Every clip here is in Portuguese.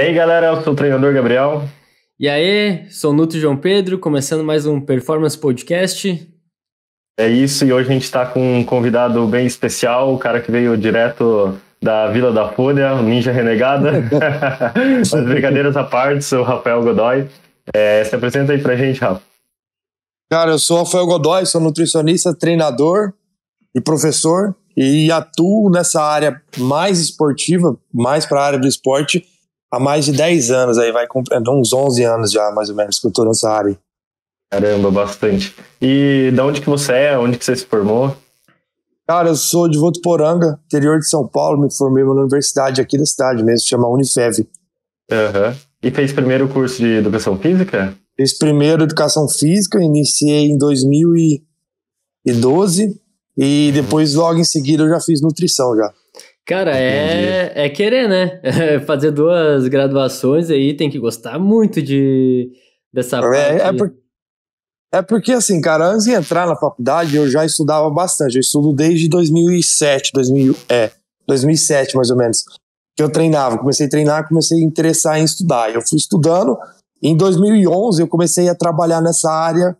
E aí, galera, eu sou o treinador Gabriel. E aí, sou Nuto João Pedro, começando mais um Performance Podcast. É isso, e hoje a gente está com um convidado bem especial, o cara que veio direto da Vila da Folha, o Ninja Renegada. Mas brincadeiras à parte, sou o Rafael Godoy. É, se apresenta aí pra gente, Rafa. Cara, eu sou o Rafael Godoy, sou nutricionista, treinador e professor, e atuo nessa área mais esportiva, mais para a área do esporte, há mais de 10 anos aí, vai cumprindo é, uns 11 anos já, mais ou menos, que eu tô nessa área. Caramba, bastante. E da onde que você é? Onde que você se formou? Cara, eu sou de Votuporanga, interior de São Paulo, me formei na universidade aqui da cidade mesmo, chama Unifev. Aham. Uhum. E fez primeiro curso de Educação Física? Fiz primeiro Educação Física, iniciei em 2012 e depois logo em seguida eu já fiz Nutrição já. Cara, é, é querer, né? É fazer duas graduações aí tem que gostar muito de dessa é, é parte. É, por, é porque, assim, cara, antes de entrar na faculdade, eu já estudava bastante. Eu estudo desde 2007, 2000, é, 2007 mais ou menos, que eu treinava. Comecei a treinar, comecei a interessar em estudar. Eu fui estudando. Em 2011, eu comecei a trabalhar nessa área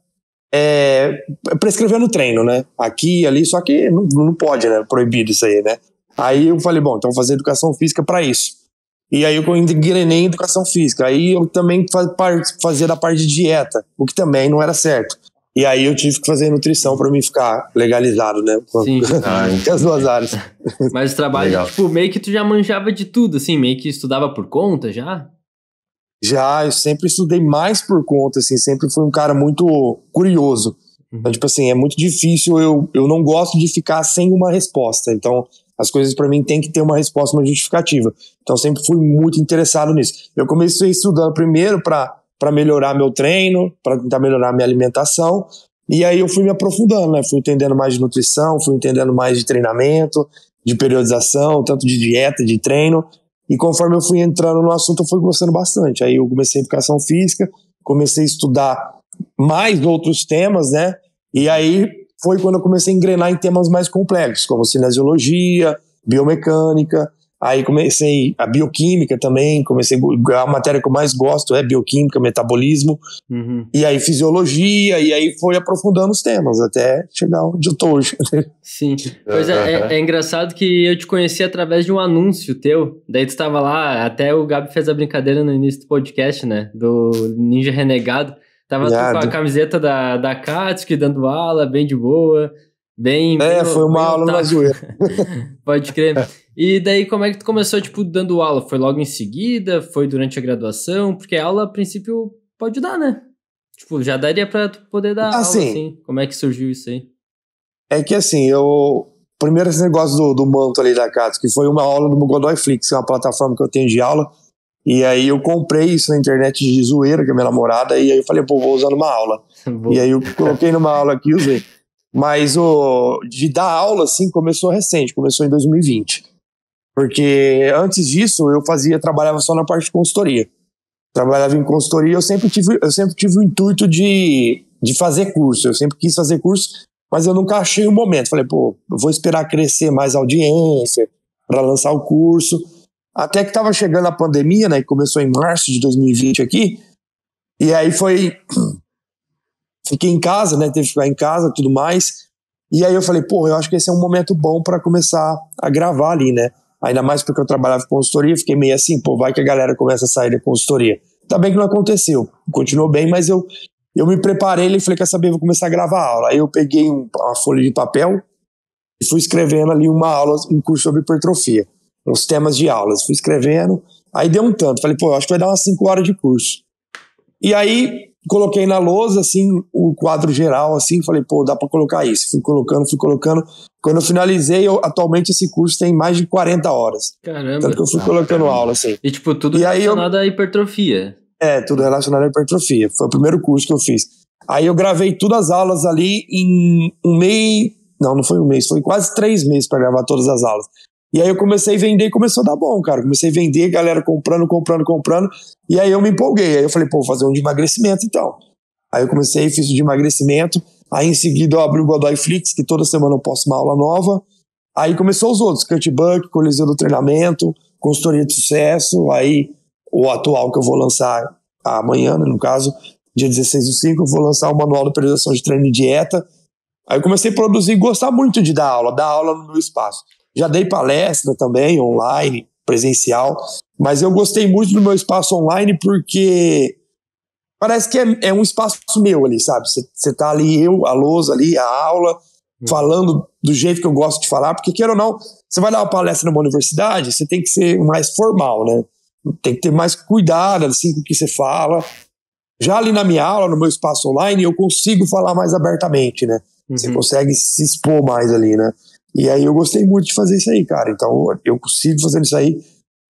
é, prescrevendo treino, né? Aqui, ali, só que não, não pode, né? Proibido isso aí, né? Aí eu falei, bom, então vou fazer educação física para isso. E aí eu engrenei em educação física. Aí eu também fazia da parte de dieta, o que também não era certo. E aí eu tive que fazer nutrição para me ficar legalizado, né? Sim. as duas áreas. Mas o trabalho, Legal. tipo, meio que tu já manjava de tudo, assim, meio que estudava por conta já? Já, eu sempre estudei mais por conta, assim, sempre fui um cara muito curioso. Uhum. Então, tipo assim, é muito difícil, eu, eu não gosto de ficar sem uma resposta. Então, as coisas para mim têm que ter uma resposta, uma justificativa. Então sempre fui muito interessado nisso. Eu comecei estudando primeiro para melhorar meu treino, para tentar melhorar minha alimentação, e aí eu fui me aprofundando, né? Fui entendendo mais de nutrição, fui entendendo mais de treinamento, de periodização, tanto de dieta, de treino. E conforme eu fui entrando no assunto, eu fui gostando bastante. Aí eu comecei a educação física, comecei a estudar mais outros temas, né? E aí foi quando eu comecei a engrenar em temas mais complexos, como cinesiologia, biomecânica. Aí comecei a bioquímica também, comecei a matéria que eu mais gosto é bioquímica, metabolismo, uhum. e aí fisiologia, e aí foi aprofundando os temas até chegar onde eu hoje. Sim. Pois é, é, é engraçado que eu te conheci através de um anúncio teu, daí tu estava lá, até o Gabi fez a brincadeira no início do podcast, né, do Ninja Renegado. Tava com a camiseta da, da Katsky, dando aula, bem de boa, bem... É, bem, foi uma aula na zoeira. Pode crer. É. E daí, como é que tu começou, tipo, dando aula? Foi logo em seguida? Foi durante a graduação? Porque a aula, a princípio, pode dar, né? Tipo, já daria pra tu poder dar assim, aula, assim. Como é que surgiu isso aí? É que, assim, eu... Primeiro, esse negócio do, do manto ali da Katsuki, que foi uma aula do Godoy Flix, que é uma plataforma que eu tenho de aula, e aí eu comprei isso na internet de zoeira, que é minha namorada, e aí eu falei, pô, vou usar numa aula. E aí eu coloquei numa aula aqui e usei. Mas o, de dar aula, assim, começou recente, começou em 2020. Porque antes disso eu fazia, trabalhava só na parte de consultoria. Trabalhava em consultoria, eu sempre tive, eu sempre tive o intuito de, de fazer curso. Eu sempre quis fazer curso, mas eu nunca achei o um momento. Falei, pô, vou esperar crescer mais audiência para lançar o curso até que estava chegando a pandemia, né? Que começou em março de 2020 aqui. E aí foi. Fiquei em casa, né? Teve que ficar em casa tudo mais. E aí eu falei, pô, eu acho que esse é um momento bom para começar a gravar ali, né? Ainda mais porque eu trabalhava com consultoria, fiquei meio assim, pô, vai que a galera começa a sair da consultoria. Tá bem que não aconteceu, continuou bem, mas eu eu me preparei e falei, quer saber, vou começar a gravar aula. Aí eu peguei um, uma folha de papel e fui escrevendo ali uma aula, um curso sobre hipertrofia os temas de aulas. Fui escrevendo, aí deu um tanto. Falei, pô, acho que vai dar umas 5 horas de curso. E aí coloquei na lousa, assim, o quadro geral, assim, falei, pô, dá para colocar isso. Fui colocando, fui colocando. Quando eu finalizei, eu, atualmente esse curso tem mais de 40 horas. Caramba. Tanto que eu fui colocando caramba. aula, assim. E, tipo, tudo e relacionado eu... à hipertrofia. É, tudo relacionado à hipertrofia. Foi o primeiro curso que eu fiz. Aí eu gravei todas as aulas ali em um mês. Não, não foi um mês, foi quase três meses para gravar todas as aulas. E aí eu comecei a vender e começou a dar bom, cara. Comecei a vender, galera comprando, comprando, comprando. E aí eu me empolguei. Aí eu falei, pô, vou fazer um de emagrecimento então. Aí eu comecei, fiz o de emagrecimento. Aí em seguida eu abri o Godoy Flix, que toda semana eu posto uma aula nova. Aí começou os outros, Cutbuck, Coliseu do Treinamento, Consultoria de Sucesso. Aí o atual que eu vou lançar amanhã, né, no caso, dia 16 do 5, eu vou lançar o Manual de Periodização de Treino e Dieta. Aí eu comecei a produzir e gostar muito de dar aula, dar aula no meu espaço. Já dei palestra também, online, presencial, mas eu gostei muito do meu espaço online porque parece que é, é um espaço meu ali, sabe? Você tá ali, eu, a lousa ali, a aula, hum. falando do jeito que eu gosto de falar, porque quer ou não, você vai dar uma palestra numa universidade, você tem que ser mais formal, né? Tem que ter mais cuidado assim com o que você fala. Já ali na minha aula, no meu espaço online, eu consigo falar mais abertamente, né? Uhum. Você consegue se expor mais ali, né? E aí eu gostei muito de fazer isso aí, cara. Então eu consigo fazer isso aí.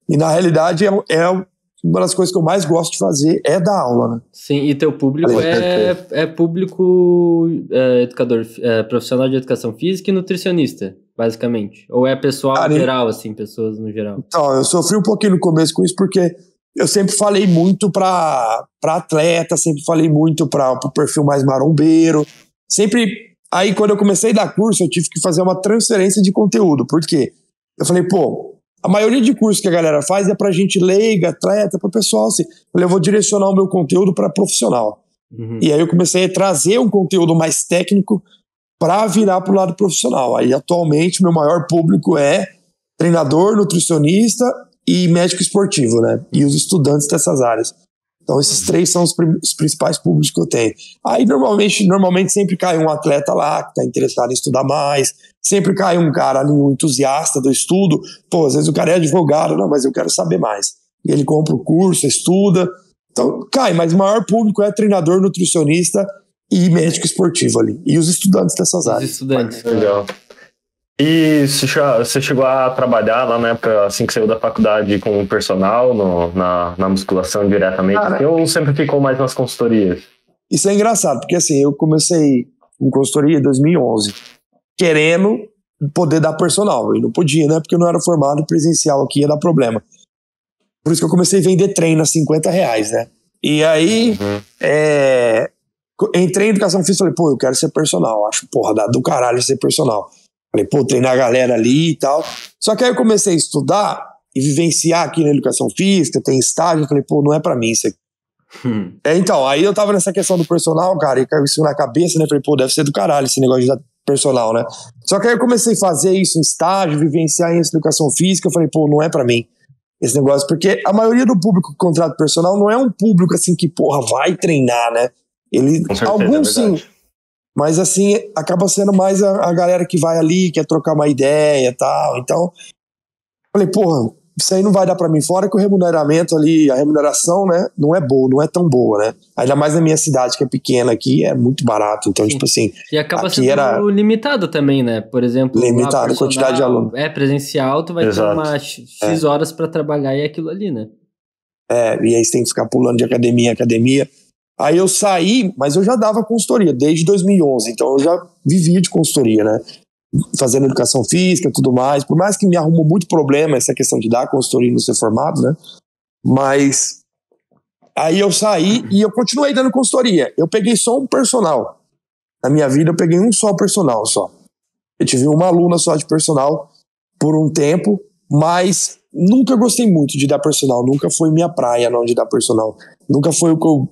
E na realidade é, é uma das coisas que eu mais gosto de fazer é dar aula, né? Sim, e teu público é, né, é público é, educador, é, profissional de educação física e nutricionista, basicamente. Ou é pessoal cara, geral, assim, pessoas no geral? Então, eu sofri um pouquinho no começo com isso, porque eu sempre falei muito para atleta, sempre falei muito para o perfil mais marombeiro, sempre Aí, quando eu comecei a dar curso, eu tive que fazer uma transferência de conteúdo. Por quê? Eu falei, pô, a maioria de cursos que a galera faz é pra gente leiga, atleta, pro pessoal assim. Eu falei, eu vou direcionar o meu conteúdo para profissional. Uhum. E aí eu comecei a trazer um conteúdo mais técnico para virar pro lado profissional. Aí, atualmente, meu maior público é treinador, nutricionista e médico esportivo, né? E os estudantes dessas áreas. Então, esses três são os, os, principais públicos que eu tenho. Aí, normalmente, normalmente sempre cai um atleta lá que está interessado em estudar mais, sempre cai um cara ali, um entusiasta do estudo. Pô, às vezes o cara é advogado, não, mas eu quero saber mais. E ele compra o curso, estuda. Então, cai, mas o maior público é treinador, nutricionista e médico esportivo ali. E os estudantes dessas áreas. Os estudantes. Legal. E você chegou a trabalhar lá na época, assim que saiu da faculdade, com o personal, no, na, na musculação diretamente? Cara, ou sempre ficou mais nas consultorias? Isso é engraçado, porque assim, eu comecei em consultoria em 2011, querendo poder dar personal. E não podia, né? Porque eu não era formado presencial aqui, ia dar problema. Por isso que eu comecei a vender treino a 50 reais, né? E aí, uhum. é, entrei em educação física e falei, pô, eu quero ser personal. Acho, porra, dá do caralho ser personal. Falei, pô, treinar a galera ali e tal. Só que aí eu comecei a estudar e vivenciar aqui na educação física, tem estágio. Falei, pô, não é para mim isso aqui. Hum. É, então, aí eu tava nessa questão do personal, cara, e caiu isso na cabeça, né? Falei, pô, deve ser do caralho esse negócio de personal, né? Só que aí eu comecei a fazer isso em estágio, vivenciar isso em educação física. Eu falei, pô, não é para mim esse negócio, porque a maioria do público que contrata personal não é um público assim que, porra, vai treinar, né? Ele, certeza, é alguns é sim, mas assim, acaba sendo mais a, a galera que vai ali, quer trocar uma ideia e tal. Então, falei, porra, isso aí não vai dar para mim. Fora que o remuneramento ali, a remuneração, né, não é boa, não é tão boa, né? Ainda mais na minha cidade, que é pequena aqui, é muito barato. Então, Sim. tipo assim. E acaba sendo era... limitado também, né? Por exemplo. Limitado, a quantidade de aluno. É presencial, tu vai Exato. ter umas X é. horas para trabalhar e é aquilo ali, né? É, e aí você tem que ficar pulando de academia em academia. Aí eu saí, mas eu já dava consultoria desde 2011, então eu já vivia de consultoria, né? Fazendo educação física e tudo mais. Por mais que me arrumou muito problema essa questão de dar consultoria e não ser formado, né? Mas aí eu saí e eu continuei dando consultoria. Eu peguei só um personal. Na minha vida eu peguei um só personal só. Eu tive uma aluna só de personal por um tempo, mas nunca gostei muito de dar personal, nunca foi minha praia não de dar personal. Nunca foi o que eu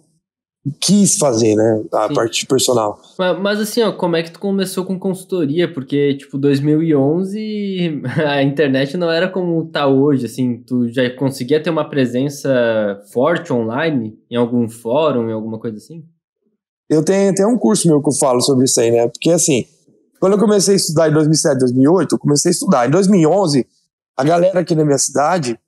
quis fazer, né? A Sim. parte personal. Mas, mas, assim, ó, como é que tu começou com consultoria? Porque, tipo, 2011 a internet não era como tá hoje, assim. Tu já conseguia ter uma presença forte online? Em algum fórum, em alguma coisa assim? Eu tenho até um curso meu que eu falo sobre isso aí, né? Porque, assim, quando eu comecei a estudar em 2007, 2008, eu comecei a estudar. Em 2011, a galera aqui na minha cidade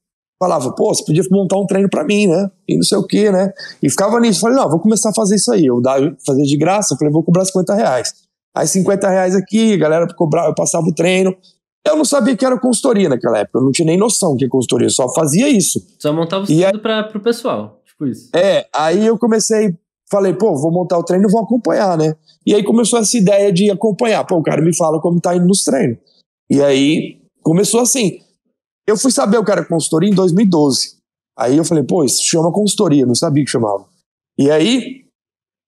falava, pô, você podia montar um treino para mim, né? E não sei o quê, né? E ficava nisso. Falei, não, vou começar a fazer isso aí. Eu dava, fazer de graça, falei, vou cobrar 50 reais. Aí 50 reais aqui, galera cobrar, eu passava o treino. Eu não sabia que era consultoria naquela época, eu não tinha nem noção que é consultoria, eu só fazia isso. Só montava o treino para pro pessoal, tipo isso. É, aí eu comecei, falei, pô, vou montar o treino, vou acompanhar, né? E aí começou essa ideia de acompanhar. Pô, o cara me fala como tá indo nos treinos. E aí começou assim. Eu fui saber o que era consultoria em 2012. Aí eu falei, pô, isso chama consultoria, não sabia que chamava. E aí,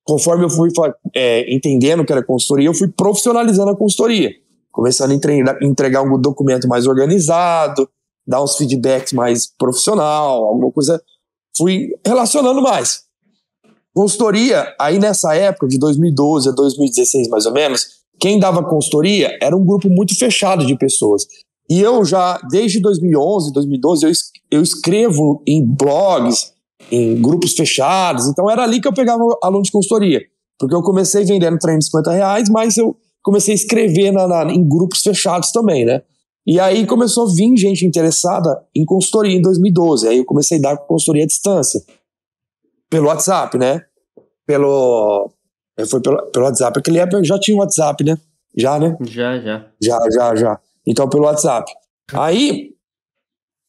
conforme eu fui é, entendendo que era consultoria, eu fui profissionalizando a consultoria. Começando a entregar um documento mais organizado, dar uns feedbacks mais profissional, alguma coisa. Fui relacionando mais. Consultoria, aí nessa época, de 2012 a 2016 mais ou menos, quem dava consultoria era um grupo muito fechado de pessoas. E eu já, desde 2011, 2012, eu, eu escrevo em blogs, em grupos fechados. Então era ali que eu pegava aluno de consultoria. Porque eu comecei vendendo treino de 50 reais, mas eu comecei a escrever na, na, em grupos fechados também, né? E aí começou a vir gente interessada em consultoria em 2012. Aí eu comecei a dar consultoria à distância. Pelo WhatsApp, né? Pelo. É, foi pelo, pelo WhatsApp. Aquele app já tinha o WhatsApp, né? Já, né? Já, já. Já, já, já. Então, pelo WhatsApp. Aí,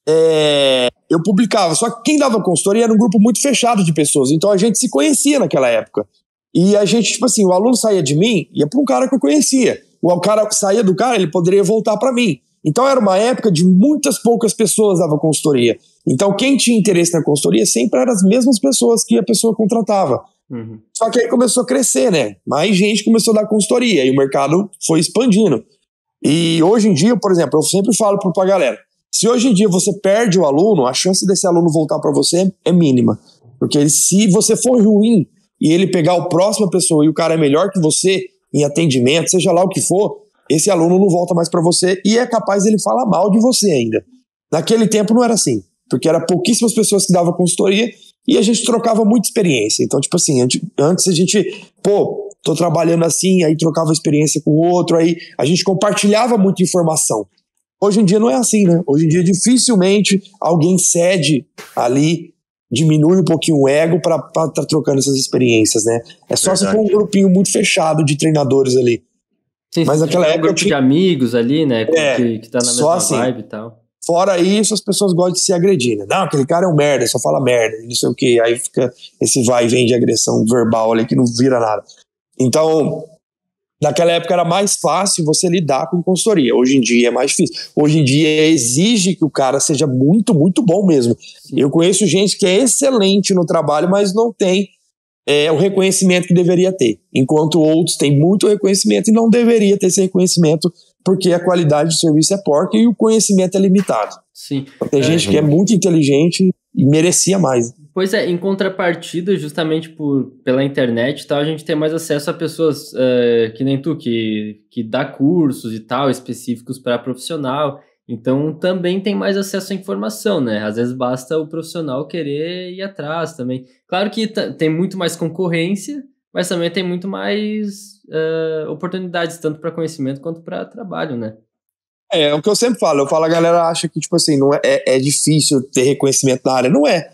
é, eu publicava, só que quem dava consultoria era um grupo muito fechado de pessoas, então a gente se conhecia naquela época. E a gente, tipo assim, o aluno saía de mim, ia para um cara que eu conhecia. O cara saía do cara, ele poderia voltar para mim. Então era uma época de muitas poucas pessoas dava consultoria. Então quem tinha interesse na consultoria sempre eram as mesmas pessoas que a pessoa contratava. Uhum. Só que aí começou a crescer, né? Mais gente começou a dar consultoria e o mercado foi expandindo. E hoje em dia, por exemplo, eu sempre falo para a galera: se hoje em dia você perde o aluno, a chance desse aluno voltar para você é mínima. Porque se você for ruim e ele pegar o próximo pessoa e o cara é melhor que você em atendimento, seja lá o que for, esse aluno não volta mais para você e é capaz ele falar mal de você ainda. Naquele tempo não era assim, porque era pouquíssimas pessoas que davam consultoria e a gente trocava muita experiência. Então, tipo assim, antes a gente, pô, tô trabalhando assim, aí trocava experiência com o outro, aí a gente compartilhava muita informação. Hoje em dia não é assim, né? Hoje em dia dificilmente alguém cede ali, diminui um pouquinho o ego para estar tá trocando essas experiências, né? É só Verdade. se for um grupinho muito fechado de treinadores ali. Sim, Mas aquela época. Um grupo tinha... de amigos ali, né? É, que, que tá na mesma assim, vibe e tal. Fora isso, as pessoas gostam de se agredir, né? Não, aquele cara é um merda, só fala merda, não sei o quê. Aí fica esse vai e vem de agressão verbal ali que não vira nada. Então, naquela época era mais fácil você lidar com consultoria. Hoje em dia é mais difícil. Hoje em dia exige que o cara seja muito, muito bom mesmo. Eu conheço gente que é excelente no trabalho, mas não tem é, o reconhecimento que deveria ter. Enquanto outros têm muito reconhecimento e não deveria ter esse reconhecimento porque a qualidade do serviço é porca e o conhecimento é limitado. Sim. tem é, gente que é muito inteligente e merecia mais. Pois é, em contrapartida, justamente por, pela internet e tal, a gente tem mais acesso a pessoas uh, que nem tu, que, que dá cursos e tal, específicos para profissional. Então também tem mais acesso à informação, né? Às vezes basta o profissional querer ir atrás também. Claro que tem muito mais concorrência, mas também tem muito mais uh, oportunidades, tanto para conhecimento quanto para trabalho, né? É, é o que eu sempre falo. Eu falo, a galera acha que, tipo assim, não é, é, é difícil ter reconhecimento na área. Não é.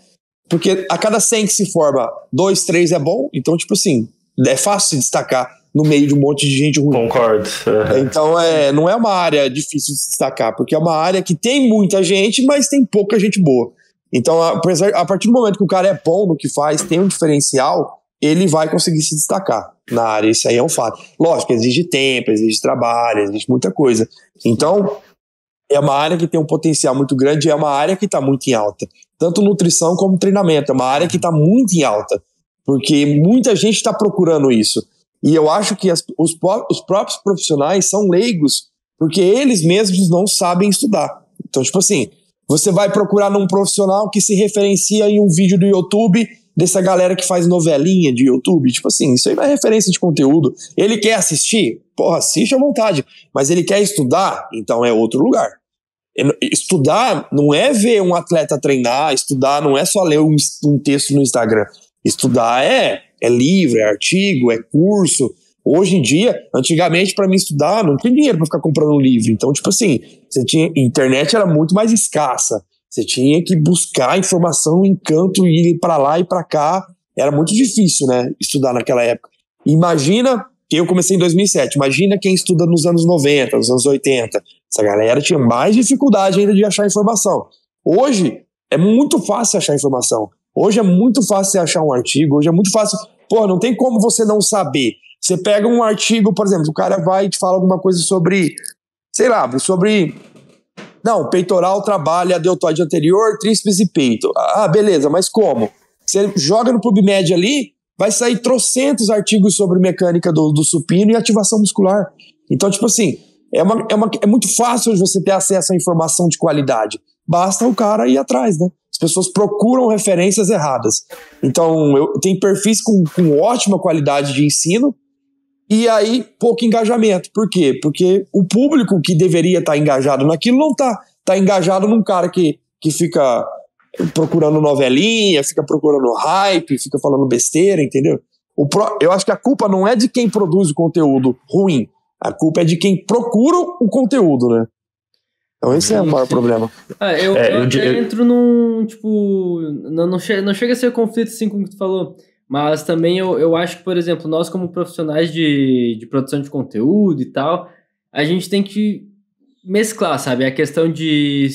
Porque a cada 100 que se forma, dois, três é bom. Então, tipo assim, é fácil se destacar no meio de um monte de gente ruim. Concordo. É. Então, é, não é uma área difícil de se destacar, porque é uma área que tem muita gente, mas tem pouca gente boa. Então, a, a partir do momento que o cara é bom no que faz, tem um diferencial, ele vai conseguir se destacar na área. Isso aí é um fato. Lógico, exige tempo, exige trabalho, exige muita coisa. Então, é uma área que tem um potencial muito grande e é uma área que está muito em alta. Tanto nutrição como treinamento. É uma área que está muito em alta, porque muita gente está procurando isso. E eu acho que as, os, os próprios profissionais são leigos, porque eles mesmos não sabem estudar. Então, tipo assim, você vai procurar num profissional que se referencia em um vídeo do YouTube dessa galera que faz novelinha de YouTube. Tipo assim, isso aí vai é referência de conteúdo. Ele quer assistir? Porra, assiste à vontade. Mas ele quer estudar? Então é outro lugar. Estudar não é ver um atleta treinar, estudar não é só ler um, um texto no Instagram. Estudar é, é livro, é artigo, é curso. Hoje em dia, antigamente, para mim estudar, não tinha dinheiro para ficar comprando um livro. Então, tipo assim, você tinha, internet era muito mais escassa. Você tinha que buscar informação em canto e ir para lá e para cá. Era muito difícil, né? Estudar naquela época. Imagina, eu comecei em 2007, imagina quem estuda nos anos 90, nos anos 80. Essa galera tinha mais dificuldade ainda de achar informação. Hoje é muito fácil achar informação. Hoje é muito fácil achar um artigo, hoje é muito fácil. Pô, não tem como você não saber. Você pega um artigo, por exemplo, o cara vai e te fala alguma coisa sobre, sei lá, sobre não, peitoral trabalha deltoide anterior, tríceps e peito. Ah, beleza, mas como? Você joga no PubMed ali, vai sair trocentos artigos sobre mecânica do, do supino e ativação muscular. Então, tipo assim, é, uma, é, uma, é muito fácil você ter acesso à informação de qualidade. Basta o cara ir atrás, né? As pessoas procuram referências erradas. Então, eu, tem perfis com, com ótima qualidade de ensino, e aí pouco engajamento. Por quê? Porque o público que deveria estar tá engajado naquilo não está. Está engajado num cara que, que fica procurando novelinha, fica procurando hype, fica falando besteira, entendeu? O pro, eu acho que a culpa não é de quem produz o conteúdo ruim, a culpa é de quem procura o conteúdo, né? Então esse é o maior problema. Ah, eu, é, eu, eu, eu entro num, tipo, não, não, chega, não chega a ser conflito assim como tu falou, mas também eu, eu acho que, por exemplo, nós como profissionais de, de produção de conteúdo e tal, a gente tem que mesclar, sabe? A questão de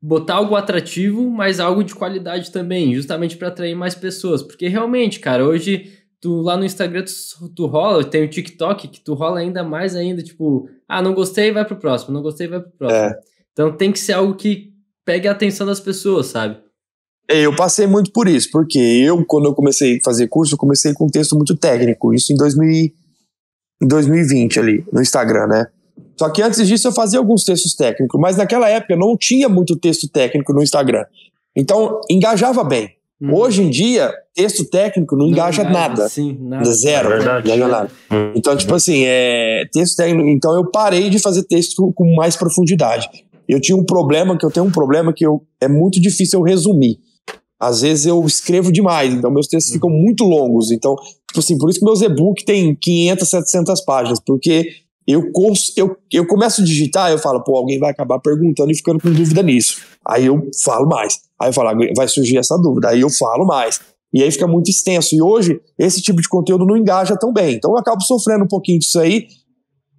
botar algo atrativo, mas algo de qualidade também, justamente para atrair mais pessoas. Porque realmente, cara, hoje tu lá no Instagram tu, tu, rola, tem o TikTok que tu rola ainda mais ainda, tipo, ah, não gostei, vai pro próximo, não gostei, vai pro próximo. É. Então tem que ser algo que pegue a atenção das pessoas, sabe? É, eu passei muito por isso, porque eu, quando eu comecei a fazer curso, eu comecei com um texto muito técnico, isso em, 2000, em 2020 ali, no Instagram, né? Só que antes disso eu fazia alguns textos técnicos, mas naquela época não tinha muito texto técnico no Instagram. Então, engajava bem. Hum. Hoje em dia, texto técnico não, não engaja nada. Sim, nada. Zero. É verdade. Não engaja uhum. nada. Então, tipo assim, é, texto técnico. Então, eu parei de fazer texto com mais profundidade. Eu tinha um problema, que eu tenho um problema que eu, é muito difícil eu resumir às vezes eu escrevo demais, então meus textos ficam uhum. muito longos. Então, tipo assim, por isso que meus e-book tem 500, 700 páginas, porque eu, eu, eu começo a digitar, eu falo, pô, alguém vai acabar perguntando e ficando com dúvida nisso. Aí eu falo mais. Aí eu falo, vai surgir essa dúvida. Aí eu falo mais. E aí fica muito extenso. E hoje, esse tipo de conteúdo não engaja tão bem. Então eu acabo sofrendo um pouquinho disso aí.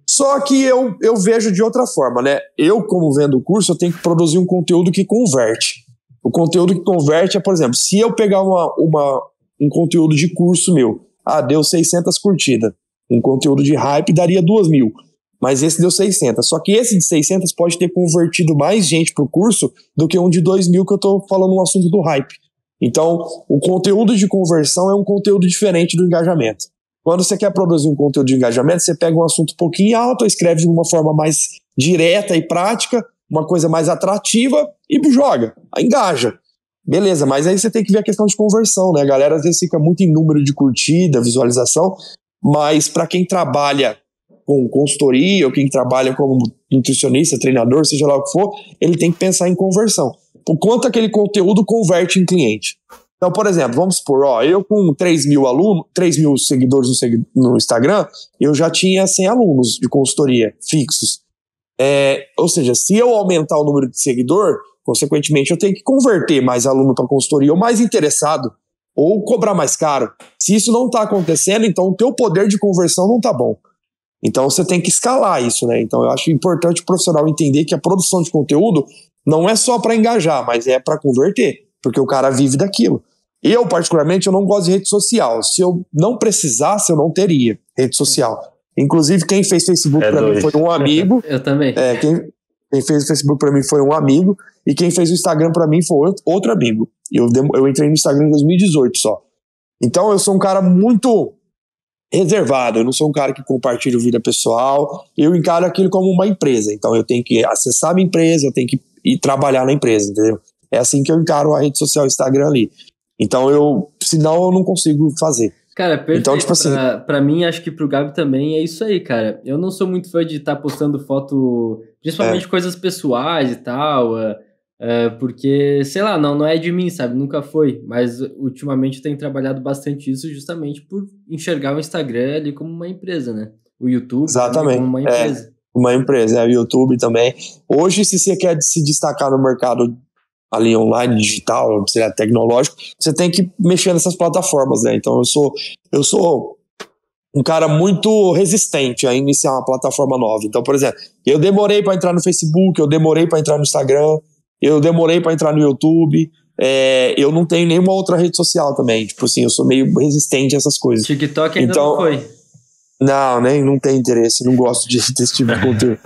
Só que eu, eu vejo de outra forma, né? Eu, como vendo o curso, eu tenho que produzir um conteúdo que converte. O conteúdo que converte é, por exemplo, se eu pegar uma, uma, um conteúdo de curso meu, ah, deu 600 curtidas. Um conteúdo de hype daria 2 mil. Mas esse deu 600. Só que esse de 600 pode ter convertido mais gente pro curso do que um de 2 mil que eu estou falando no assunto do hype. Então, o conteúdo de conversão é um conteúdo diferente do engajamento. Quando você quer produzir um conteúdo de engajamento, você pega um assunto um pouquinho alto, escreve de uma forma mais direta e prática, uma coisa mais atrativa e joga, engaja. Beleza, mas aí você tem que ver a questão de conversão, né? A galera às vezes fica muito em número de curtida, visualização, mas para quem trabalha com consultoria ou quem trabalha como nutricionista, treinador, seja lá o que for, ele tem que pensar em conversão. Por quanto aquele conteúdo converte em cliente. Então, por exemplo, vamos supor, ó, eu com 3 mil alunos, 3 mil seguidores no, no Instagram, eu já tinha 100 alunos de consultoria fixos. É, ou seja, se eu aumentar o número de seguidor, consequentemente eu tenho que converter mais aluno para consultoria ou mais interessado ou cobrar mais caro. Se isso não está acontecendo, então o teu poder de conversão não está bom. Então você tem que escalar isso, né? Então eu acho importante o profissional entender que a produção de conteúdo não é só para engajar, mas é para converter, porque o cara vive daquilo. Eu, particularmente, eu não gosto de rede social. Se eu não precisasse, eu não teria rede social. Inclusive, quem fez Facebook é para mim foi um amigo. Eu também. É, quem, quem fez o Facebook para mim foi um amigo. E quem fez o Instagram para mim foi outro amigo. Eu, eu entrei no Instagram em 2018 só. Então, eu sou um cara muito reservado. Eu não sou um cara que compartilha vida pessoal. Eu encaro aquilo como uma empresa. Então, eu tenho que acessar a minha empresa, eu tenho que ir trabalhar na empresa, entendeu? É assim que eu encaro a rede social Instagram ali. Então, eu, senão eu não consigo fazer. Cara, perfeito. Então, tipo assim. Pra, pra, mim, acho que pro Gabi também é isso aí, cara. Eu não sou muito fã de estar tá postando foto, principalmente é. coisas pessoais e tal. É, é, porque, sei lá, não, não é de mim, sabe? Nunca foi. Mas ultimamente eu tenho trabalhado bastante isso justamente por enxergar o Instagram ali como uma empresa, né? O YouTube Exatamente. como uma é, empresa. É, uma empresa, é, o YouTube também. Hoje, se você quer se destacar no mercado ali online, digital, seria tecnológico, você tem que mexer nessas plataformas, né? Então eu sou eu sou um cara muito resistente a iniciar uma plataforma nova. Então, por exemplo, eu demorei para entrar no Facebook, eu demorei para entrar no Instagram, eu demorei para entrar no YouTube. É, eu não tenho nenhuma outra rede social também. Tipo assim, eu sou meio resistente a essas coisas. TikTok ainda então, não foi. Não, nem não tem interesse, não gosto de, desse tipo de conteúdo.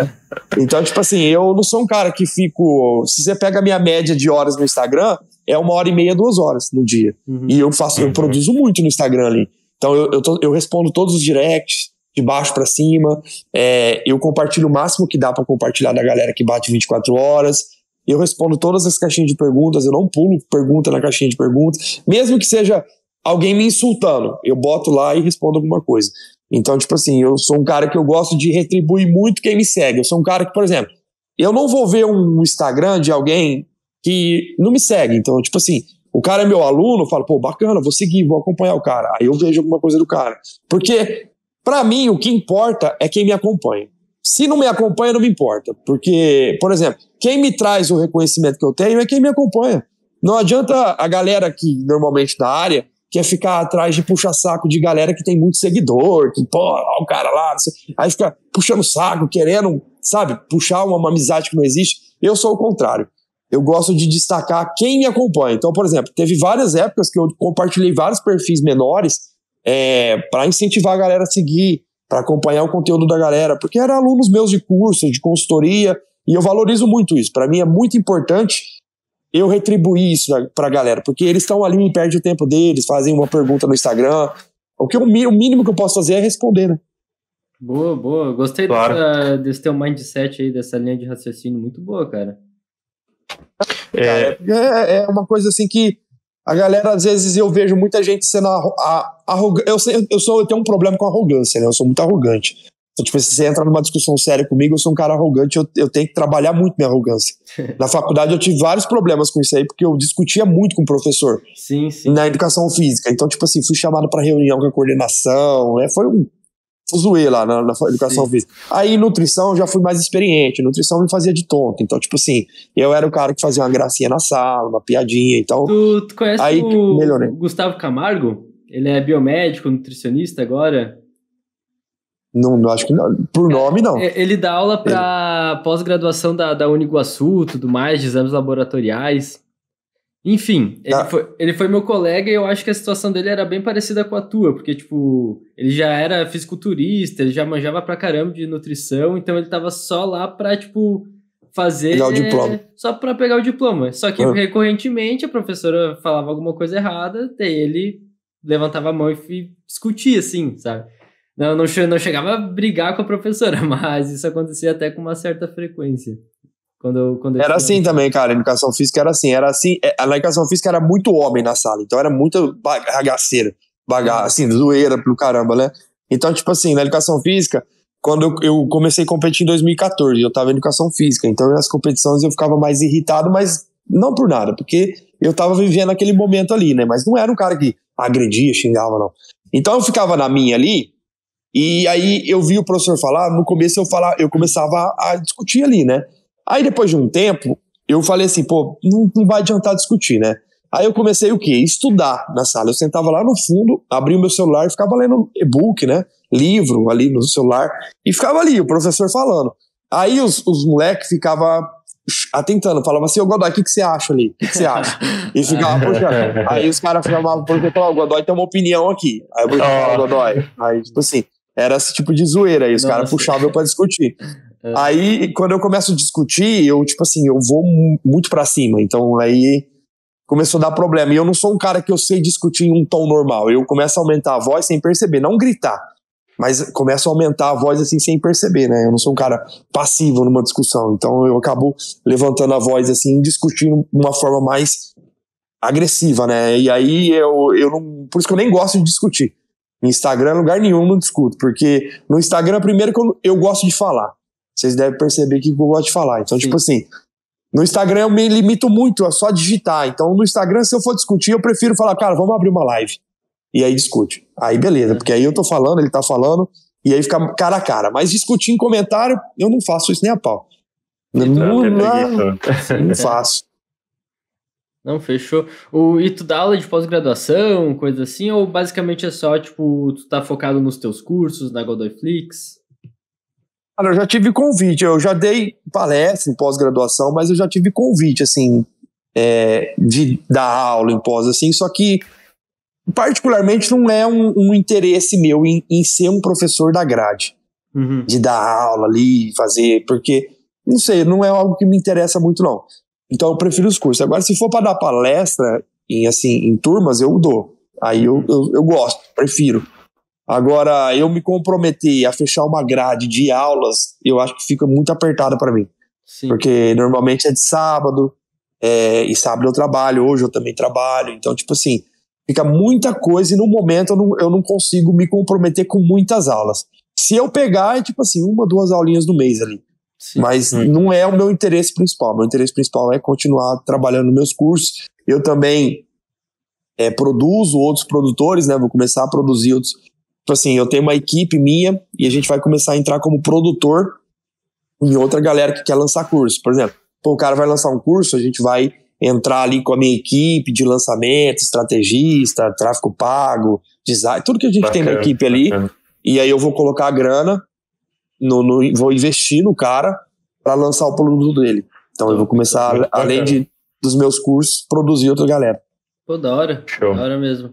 então, tipo assim, eu não sou um cara que fico. Se você pega a minha média de horas no Instagram, é uma hora e meia, duas horas no dia. Uhum. E eu faço, eu uhum. produzo muito no Instagram ali. Então eu, eu, tô, eu respondo todos os directs, de baixo para cima. É, eu compartilho o máximo que dá para compartilhar da galera que bate 24 horas. Eu respondo todas as caixinhas de perguntas, eu não pulo pergunta na caixinha de perguntas, mesmo que seja alguém me insultando, eu boto lá e respondo alguma coisa. Então, tipo assim, eu sou um cara que eu gosto de retribuir muito quem me segue. Eu sou um cara que, por exemplo, eu não vou ver um Instagram de alguém que não me segue. Então, tipo assim, o cara é meu aluno, eu falo, pô, bacana, vou seguir, vou acompanhar o cara. Aí eu vejo alguma coisa do cara. Porque, para mim, o que importa é quem me acompanha. Se não me acompanha, não me importa. Porque, por exemplo, quem me traz o reconhecimento que eu tenho é quem me acompanha. Não adianta a galera que normalmente da área que é ficar atrás de puxa-saco de galera que tem muito seguidor, que, pô, o cara lá, aí fica puxando saco, querendo, sabe, puxar uma, uma amizade que não existe. Eu sou o contrário. Eu gosto de destacar quem me acompanha. Então, por exemplo, teve várias épocas que eu compartilhei vários perfis menores é, para incentivar a galera a seguir, para acompanhar o conteúdo da galera, porque eram alunos meus de curso, de consultoria, e eu valorizo muito isso. Para mim é muito importante eu retribuir isso para a galera, porque eles estão ali, me perdem o tempo deles, fazem uma pergunta no Instagram. O, que eu, o mínimo que eu posso fazer é responder, né? Boa, boa. Gostei claro. dessa, desse teu mindset aí, dessa linha de raciocínio. Muito boa, cara. É... é, é uma coisa assim que a galera, às vezes, eu vejo muita gente sendo arrogante. Eu, eu, sou, eu tenho um problema com arrogância, né? Eu sou muito arrogante. Então, tipo, se você entra numa discussão séria comigo, eu sou um cara arrogante, eu, eu tenho que trabalhar muito minha arrogância. Na faculdade eu tive vários problemas com isso aí, porque eu discutia muito com o professor. Sim, sim. Na educação física. Então, tipo assim, fui chamado para reunião com a coordenação, né? Foi um fuzuê lá na, na educação sim. física. Aí, nutrição, eu já fui mais experiente. Nutrição me fazia de tonto. Então, tipo assim, eu era o cara que fazia uma gracinha na sala, uma piadinha, então... Tu, tu conhece aí, o melhorei. Gustavo Camargo? Ele é biomédico, nutricionista agora não, não acho que não. Por nome, não. É, ele dá aula para pós-graduação da, da Uniguaçu, tudo mais, de exames laboratoriais. Enfim, ele, ah. foi, ele foi meu colega e eu acho que a situação dele era bem parecida com a tua, porque, tipo, ele já era fisiculturista, ele já manjava pra caramba de nutrição, então ele tava só lá pra, tipo, fazer. Pegar o diploma. Só pra pegar o diploma. Só que ah. recorrentemente a professora falava alguma coisa errada, daí ele levantava a mão e discutia, assim, sabe? Não, não, não chegava a brigar com a professora, mas isso acontecia até com uma certa frequência. Quando eu, quando eu era assim também, cara. A educação física era assim. Era assim. Na é, educação física era muito homem na sala, então era muito bagaceiro, baga, uhum. assim, zoeira pro caramba, né? Então, tipo assim, na educação física, quando eu, comecei a competir em 2014, eu tava em educação física, então nas competições eu ficava mais irritado, mas não por nada, porque eu tava vivendo aquele momento ali, né? Mas não era um cara que agredia, xingava, não. Então eu ficava na minha ali, e aí eu vi o professor falar, no começo eu falar, eu começava a, discutir ali, né? Aí depois de um tempo, eu falei assim, pô, não, não vai adiantar discutir, né? Aí eu comecei o quê? Estudar na sala. Eu sentava lá no fundo, abria o meu celular e ficava lendo e-book, né? Livro ali no celular. E ficava ali, o professor falando. Aí os, os moleques ficavam atentando, falava assim, ô Godoy, o que, que você acha ali? O que, que você acha? E ficava puxando. Aí os caras chamavam por exemplo o Godoy tem uma opinião aqui. Aí o professor falava, Godoy. Aí, tipo assim. Era esse tipo de zoeira, aí, os caras puxavam eu pra discutir. É. Aí, quando eu começo a discutir, eu, tipo assim, eu vou muito para cima. Então, aí começou a dar problema. E eu não sou um cara que eu sei discutir em um tom normal. Eu começo a aumentar a voz sem perceber, não gritar. Mas começo a aumentar a voz assim sem perceber, né? Eu não sou um cara passivo numa discussão. Então, eu acabo levantando a voz assim, discutindo de uma forma mais agressiva, né? E aí eu, eu não. Por isso que eu nem gosto de discutir. Instagram, lugar nenhum, não discuto, porque no Instagram, primeiro que eu, eu gosto de falar. Vocês devem perceber que eu gosto de falar. Então, Sim. tipo assim, no Instagram eu me limito muito a só digitar. Então, no Instagram, se eu for discutir, eu prefiro falar, cara, vamos abrir uma live. E aí discute. Aí beleza, porque aí eu tô falando, ele tá falando, e aí fica cara a cara. Mas discutir em comentário, eu não faço isso nem a pau. Não, não, não, é não faço. Não, fechou. O, e tu dá aula de pós-graduação, coisa assim, ou basicamente é só, tipo, tu tá focado nos teus cursos, na Godoyflix? Cara, eu já tive convite, eu já dei palestra em pós-graduação, mas eu já tive convite, assim, é, de dar aula em pós, assim, só que particularmente não é um, um interesse meu em, em, ser um professor da grade, uhum. de dar aula ali, fazer, porque, não sei, não é algo que me interessa muito, não. Então eu prefiro os cursos. Agora, se for para dar palestra em, assim, em turmas, eu dou. Aí eu, eu, eu gosto, prefiro. Agora, eu me comprometer a fechar uma grade de aulas, eu acho que fica muito apertada para mim. Sim. Porque normalmente é de sábado, é, e sábado eu trabalho, hoje eu também trabalho. Então, tipo assim, fica muita coisa e no momento eu não, eu não consigo me comprometer com muitas aulas. Se eu pegar, é tipo assim, uma, duas aulinhas no mês ali. Mas hum. não é o meu interesse principal. Meu interesse principal é continuar trabalhando meus cursos. Eu também é, produzo outros produtores, né? Vou começar a produzir outros. Tipo assim, eu tenho uma equipe minha e a gente vai começar a entrar como produtor em outra galera que quer lançar curso. Por exemplo, pô, o cara vai lançar um curso, a gente vai entrar ali com a minha equipe de lançamento, estrategista, tráfego pago, design, tudo que a gente bacana, tem na equipe ali. Bacana. E aí eu vou colocar a grana no, no, vou investir no cara para lançar o produto dele. Então eu vou começar, além de, dos meus cursos, produzir outra galera. Pô, da hora. Show. Da hora mesmo.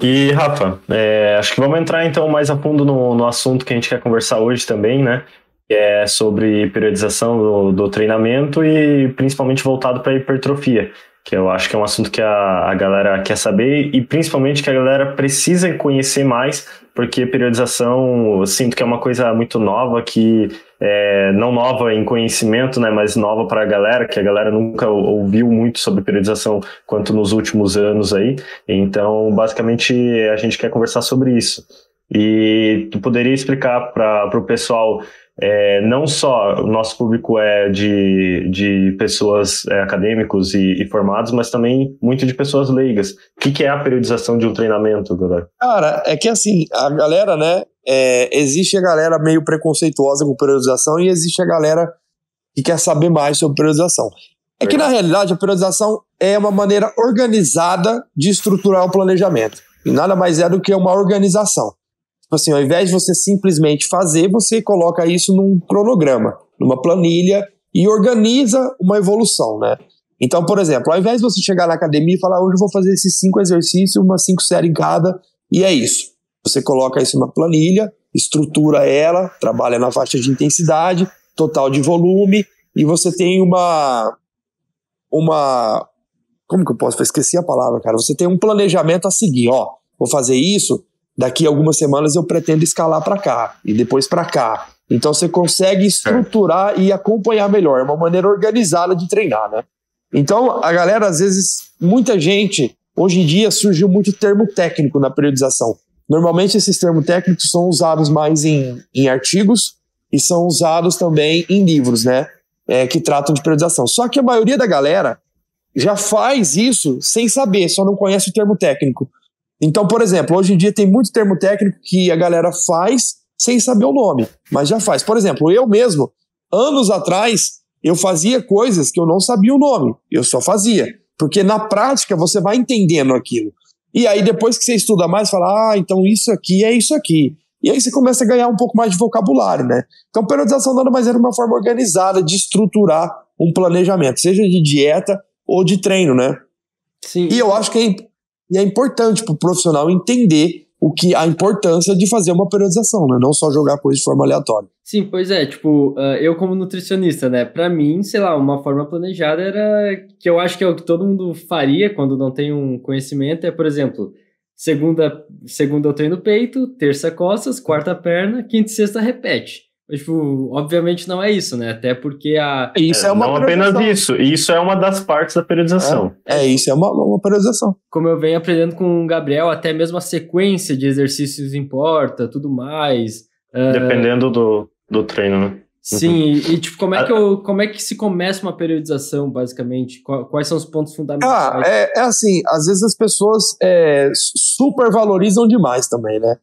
E, Rafa, é, acho que vamos entrar então mais a fundo no, no assunto que a gente quer conversar hoje também, né? Que é sobre periodização do, do treinamento e principalmente voltado para hipertrofia que eu acho que é um assunto que a, a galera quer saber e principalmente que a galera precisa conhecer mais, porque periodização eu sinto que é uma coisa muito nova, que é, não nova em conhecimento, né, mas nova para a galera, que a galera nunca ouviu muito sobre periodização quanto nos últimos anos aí. Então, basicamente, a gente quer conversar sobre isso. E tu poderia explicar para o pessoal é, não só o nosso público é de, de pessoas é, acadêmicos e, e, formados, mas também muito de pessoas leigas. O que, que é a periodização de um treinamento, galera? Cara, é que assim, a galera, né? É, existe a galera meio preconceituosa com periodização e existe a galera que quer saber mais sobre periodização. É que na realidade a periodização é uma maneira organizada de estruturar o planejamento. E nada mais é do que uma organização. Tipo assim, ao invés de você simplesmente fazer, você coloca isso num cronograma, numa planilha e organiza uma evolução, né? Então, por exemplo, ao invés de você chegar na academia e falar, hoje eu vou fazer esses cinco exercícios, uma cinco séries em cada, e é isso. Você coloca isso numa planilha, estrutura ela, trabalha na faixa de intensidade, total de volume, e você tem uma. Uma. Como que eu posso? esqueci a palavra, cara. Você tem um planejamento a seguir, ó. Vou fazer isso, daqui a algumas semanas eu pretendo escalar para cá e depois para cá. Então você consegue estruturar e acompanhar melhor, é uma maneira organizada de treinar, né? Então, a galera às vezes, muita gente, hoje em dia surgiu muito termo técnico na periodização. Normalmente esses termos técnicos são usados mais em, em artigos e são usados também em livros, né? É, que tratam de periodização. Só que a maioria da galera já faz isso sem saber, só não conhece o termo técnico. Então, por exemplo, hoje em dia tem muito termo técnico que a galera faz sem saber o nome, mas já faz. Por exemplo, eu mesmo, anos atrás, eu fazia coisas que eu não sabia o nome, eu só fazia. Porque na prática você vai entendendo aquilo. E aí depois que você estuda mais, fala, ah, então isso aqui é isso aqui. E aí você começa a ganhar um pouco mais de vocabulário, né? Então, periodização nada mais era uma forma organizada de estruturar um planejamento, seja de dieta ou de treino, né? Sim. E eu acho que é e é importante para o profissional entender o que a importância de fazer uma periodização, né? Não só jogar coisa de forma aleatória. Sim, pois é, tipo, ah, eu como nutricionista, né, para mim, sei lá, uma forma planejada era que eu acho que é o que todo mundo faria quando não tem um conhecimento, é, por exemplo, segunda, segunda eu treino peito, terça costas, quarta perna, quinta e sexta repete. Mas, tipo, obviamente não é isso, né? Até porque a. Isso é, é uma não apenas isso. Isso é uma das partes da periodização. É, é isso é uma, uma, periodização. Como eu venho aprendendo com o Gabriel, até mesmo a sequência de exercícios importa, tudo mais. Ah, Dependendo do, do treino, né? Sim, uhum. e, tipo, como é, ah, que eu, como é que se começa uma periodização, basicamente? Quais são os pontos fundamentais? Ah, é, é assim, às vezes as pessoas é, supervalorizam demais também, né?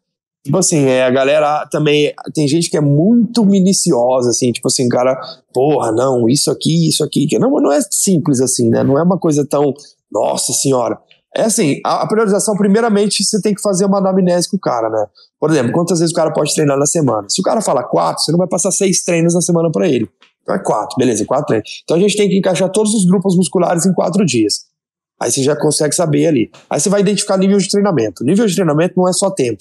Tipo assim, é, a galera também. Tem gente que é muito minuciosa, assim, tipo assim, cara, porra, não, isso aqui, isso aqui. Não, não é simples assim, né? Não é uma coisa tão. Nossa senhora. É assim, a, a priorização, primeiramente, você tem que fazer uma anamnese com o cara, né? Por exemplo, quantas vezes o cara pode treinar na semana? Se o cara fala quatro, você não vai passar seis treinos na semana para ele. Então é quatro, beleza, quatro treinos. Então a gente tem que encaixar todos os grupos musculares em quatro dias. Aí você já consegue saber ali. Aí você vai identificar nível de treinamento. Nível de treinamento não é só tempo.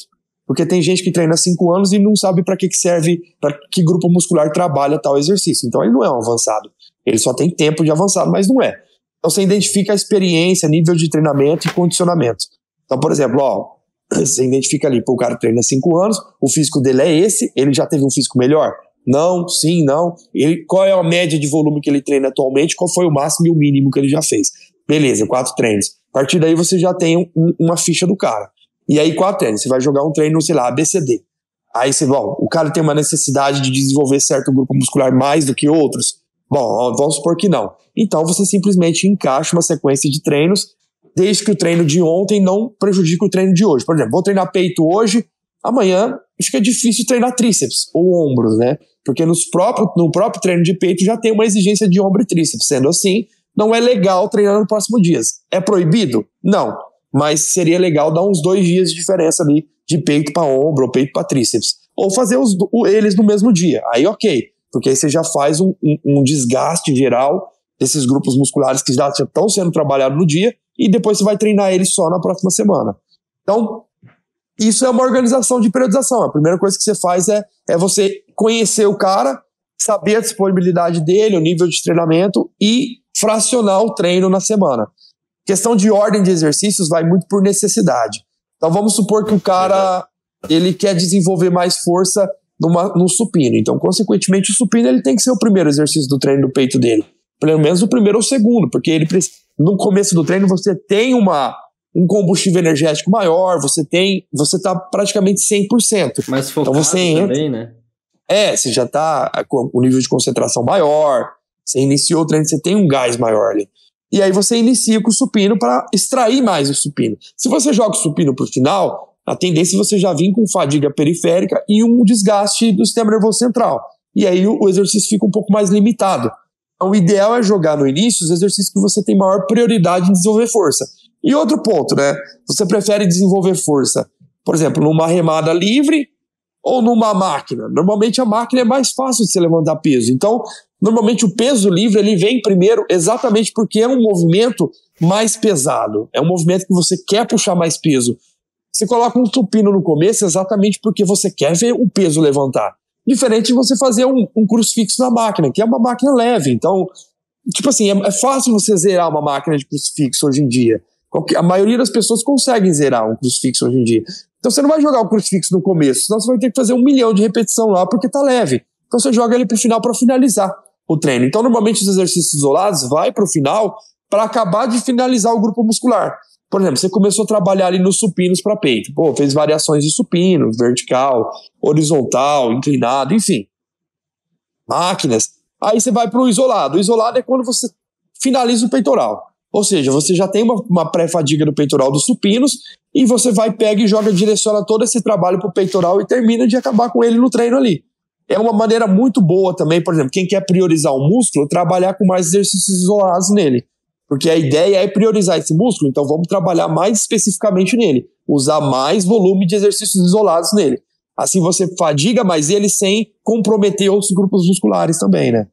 Porque tem gente que treina cinco anos e não sabe para que, que serve, para que grupo muscular trabalha tal exercício. Então ele não é um avançado. Ele só tem tempo de avançado, mas não é. Então você identifica a experiência, nível de treinamento e condicionamento. Então, por exemplo, ó, você identifica ali, pô, o cara treina cinco anos, o físico dele é esse, ele já teve um físico melhor? Não, sim, não. Ele, qual é a média de volume que ele treina atualmente? Qual foi o máximo e o mínimo que ele já fez? Beleza, quatro treinos. A partir daí você já tem um, uma ficha do cara. E aí, qual é treino? Você vai jogar um treino, sei lá, ABCD. Aí você, bom, o cara tem uma necessidade de desenvolver certo grupo muscular mais do que outros? Bom, vamos supor que não. Então você simplesmente encaixa uma sequência de treinos, desde que o treino de ontem não prejudique o treino de hoje. Por exemplo, vou treinar peito hoje, amanhã fica é difícil treinar tríceps ou ombros, né? Porque nos próprio, no próprio treino de peito já tem uma exigência de ombro e tríceps. Sendo assim, não é legal treinar no próximo dias. É proibido? Não mas seria legal dar uns dois dias de diferença ali de peito para ombro ou peito para tríceps. Ou fazer os, eles no mesmo dia. Aí, ok, porque aí você já faz um, um, um desgaste geral desses grupos musculares que já estão sendo trabalhados no dia e depois você vai treinar eles só na próxima semana. Então, isso é uma organização de periodização. A primeira coisa que você faz é, é você conhecer o cara, saber a disponibilidade dele, o nível de treinamento e fracionar o treino na semana. Questão de ordem de exercícios vai muito por necessidade. Então vamos supor que o cara ele quer desenvolver mais força numa, num supino. Então, consequentemente, o supino ele tem que ser o primeiro exercício do treino do peito dele. Pelo menos o primeiro ou o segundo, porque ele no começo do treino você tem uma, um combustível energético maior, você tem, você está praticamente 100%. Mas então, focado então você entra, né? É, você já está com o nível de concentração maior, você iniciou o treino, você tem um gás maior ali e aí você inicia com o supino para extrair mais o supino. Se você joga o supino para o final, a tendência é você já vir com fadiga periférica e um desgaste do sistema nervoso central. E aí o exercício fica um pouco mais limitado. Então, o ideal é jogar no início os exercícios que você tem maior prioridade em desenvolver força. E outro ponto, né? Você prefere desenvolver força, por exemplo, numa remada livre ou numa máquina. Normalmente a máquina é mais fácil de se levantar peso. Então, normalmente o peso livre ele vem primeiro exatamente porque é um movimento mais pesado. É um movimento que você quer puxar mais peso. Você coloca um supino no começo exatamente porque você quer ver o peso levantar. Diferente de você fazer um, um crucifixo na máquina, que é uma máquina leve. Então, tipo assim, é, é fácil você zerar uma máquina de crucifixo hoje em dia. A maioria das pessoas consegue zerar um crucifixo hoje em dia. Então você não vai jogar o crucifixo no começo, senão você vai ter que fazer um milhão de repetição lá porque tá leve. Então você joga ele pro final para finalizar o treino. Então normalmente os exercícios isolados vai pro final para acabar de finalizar o grupo muscular. Por exemplo, você começou a trabalhar ali nos supinos para peito. Pô, fez variações de supino, vertical, horizontal, inclinado, enfim. Máquinas. Aí você vai pro isolado. O isolado é quando você finaliza o peitoral. Ou seja, você já tem uma, uma pré-fadiga no peitoral dos supinos e você vai, pega e joga, direciona todo esse trabalho para o peitoral e termina de acabar com ele no treino ali. É uma maneira muito boa também, por exemplo, quem quer priorizar o músculo, trabalhar com mais exercícios isolados nele. Porque a ideia é priorizar esse músculo, então vamos trabalhar mais especificamente nele, usar mais volume de exercícios isolados nele. Assim você fadiga mais ele sem comprometer outros grupos musculares também, né?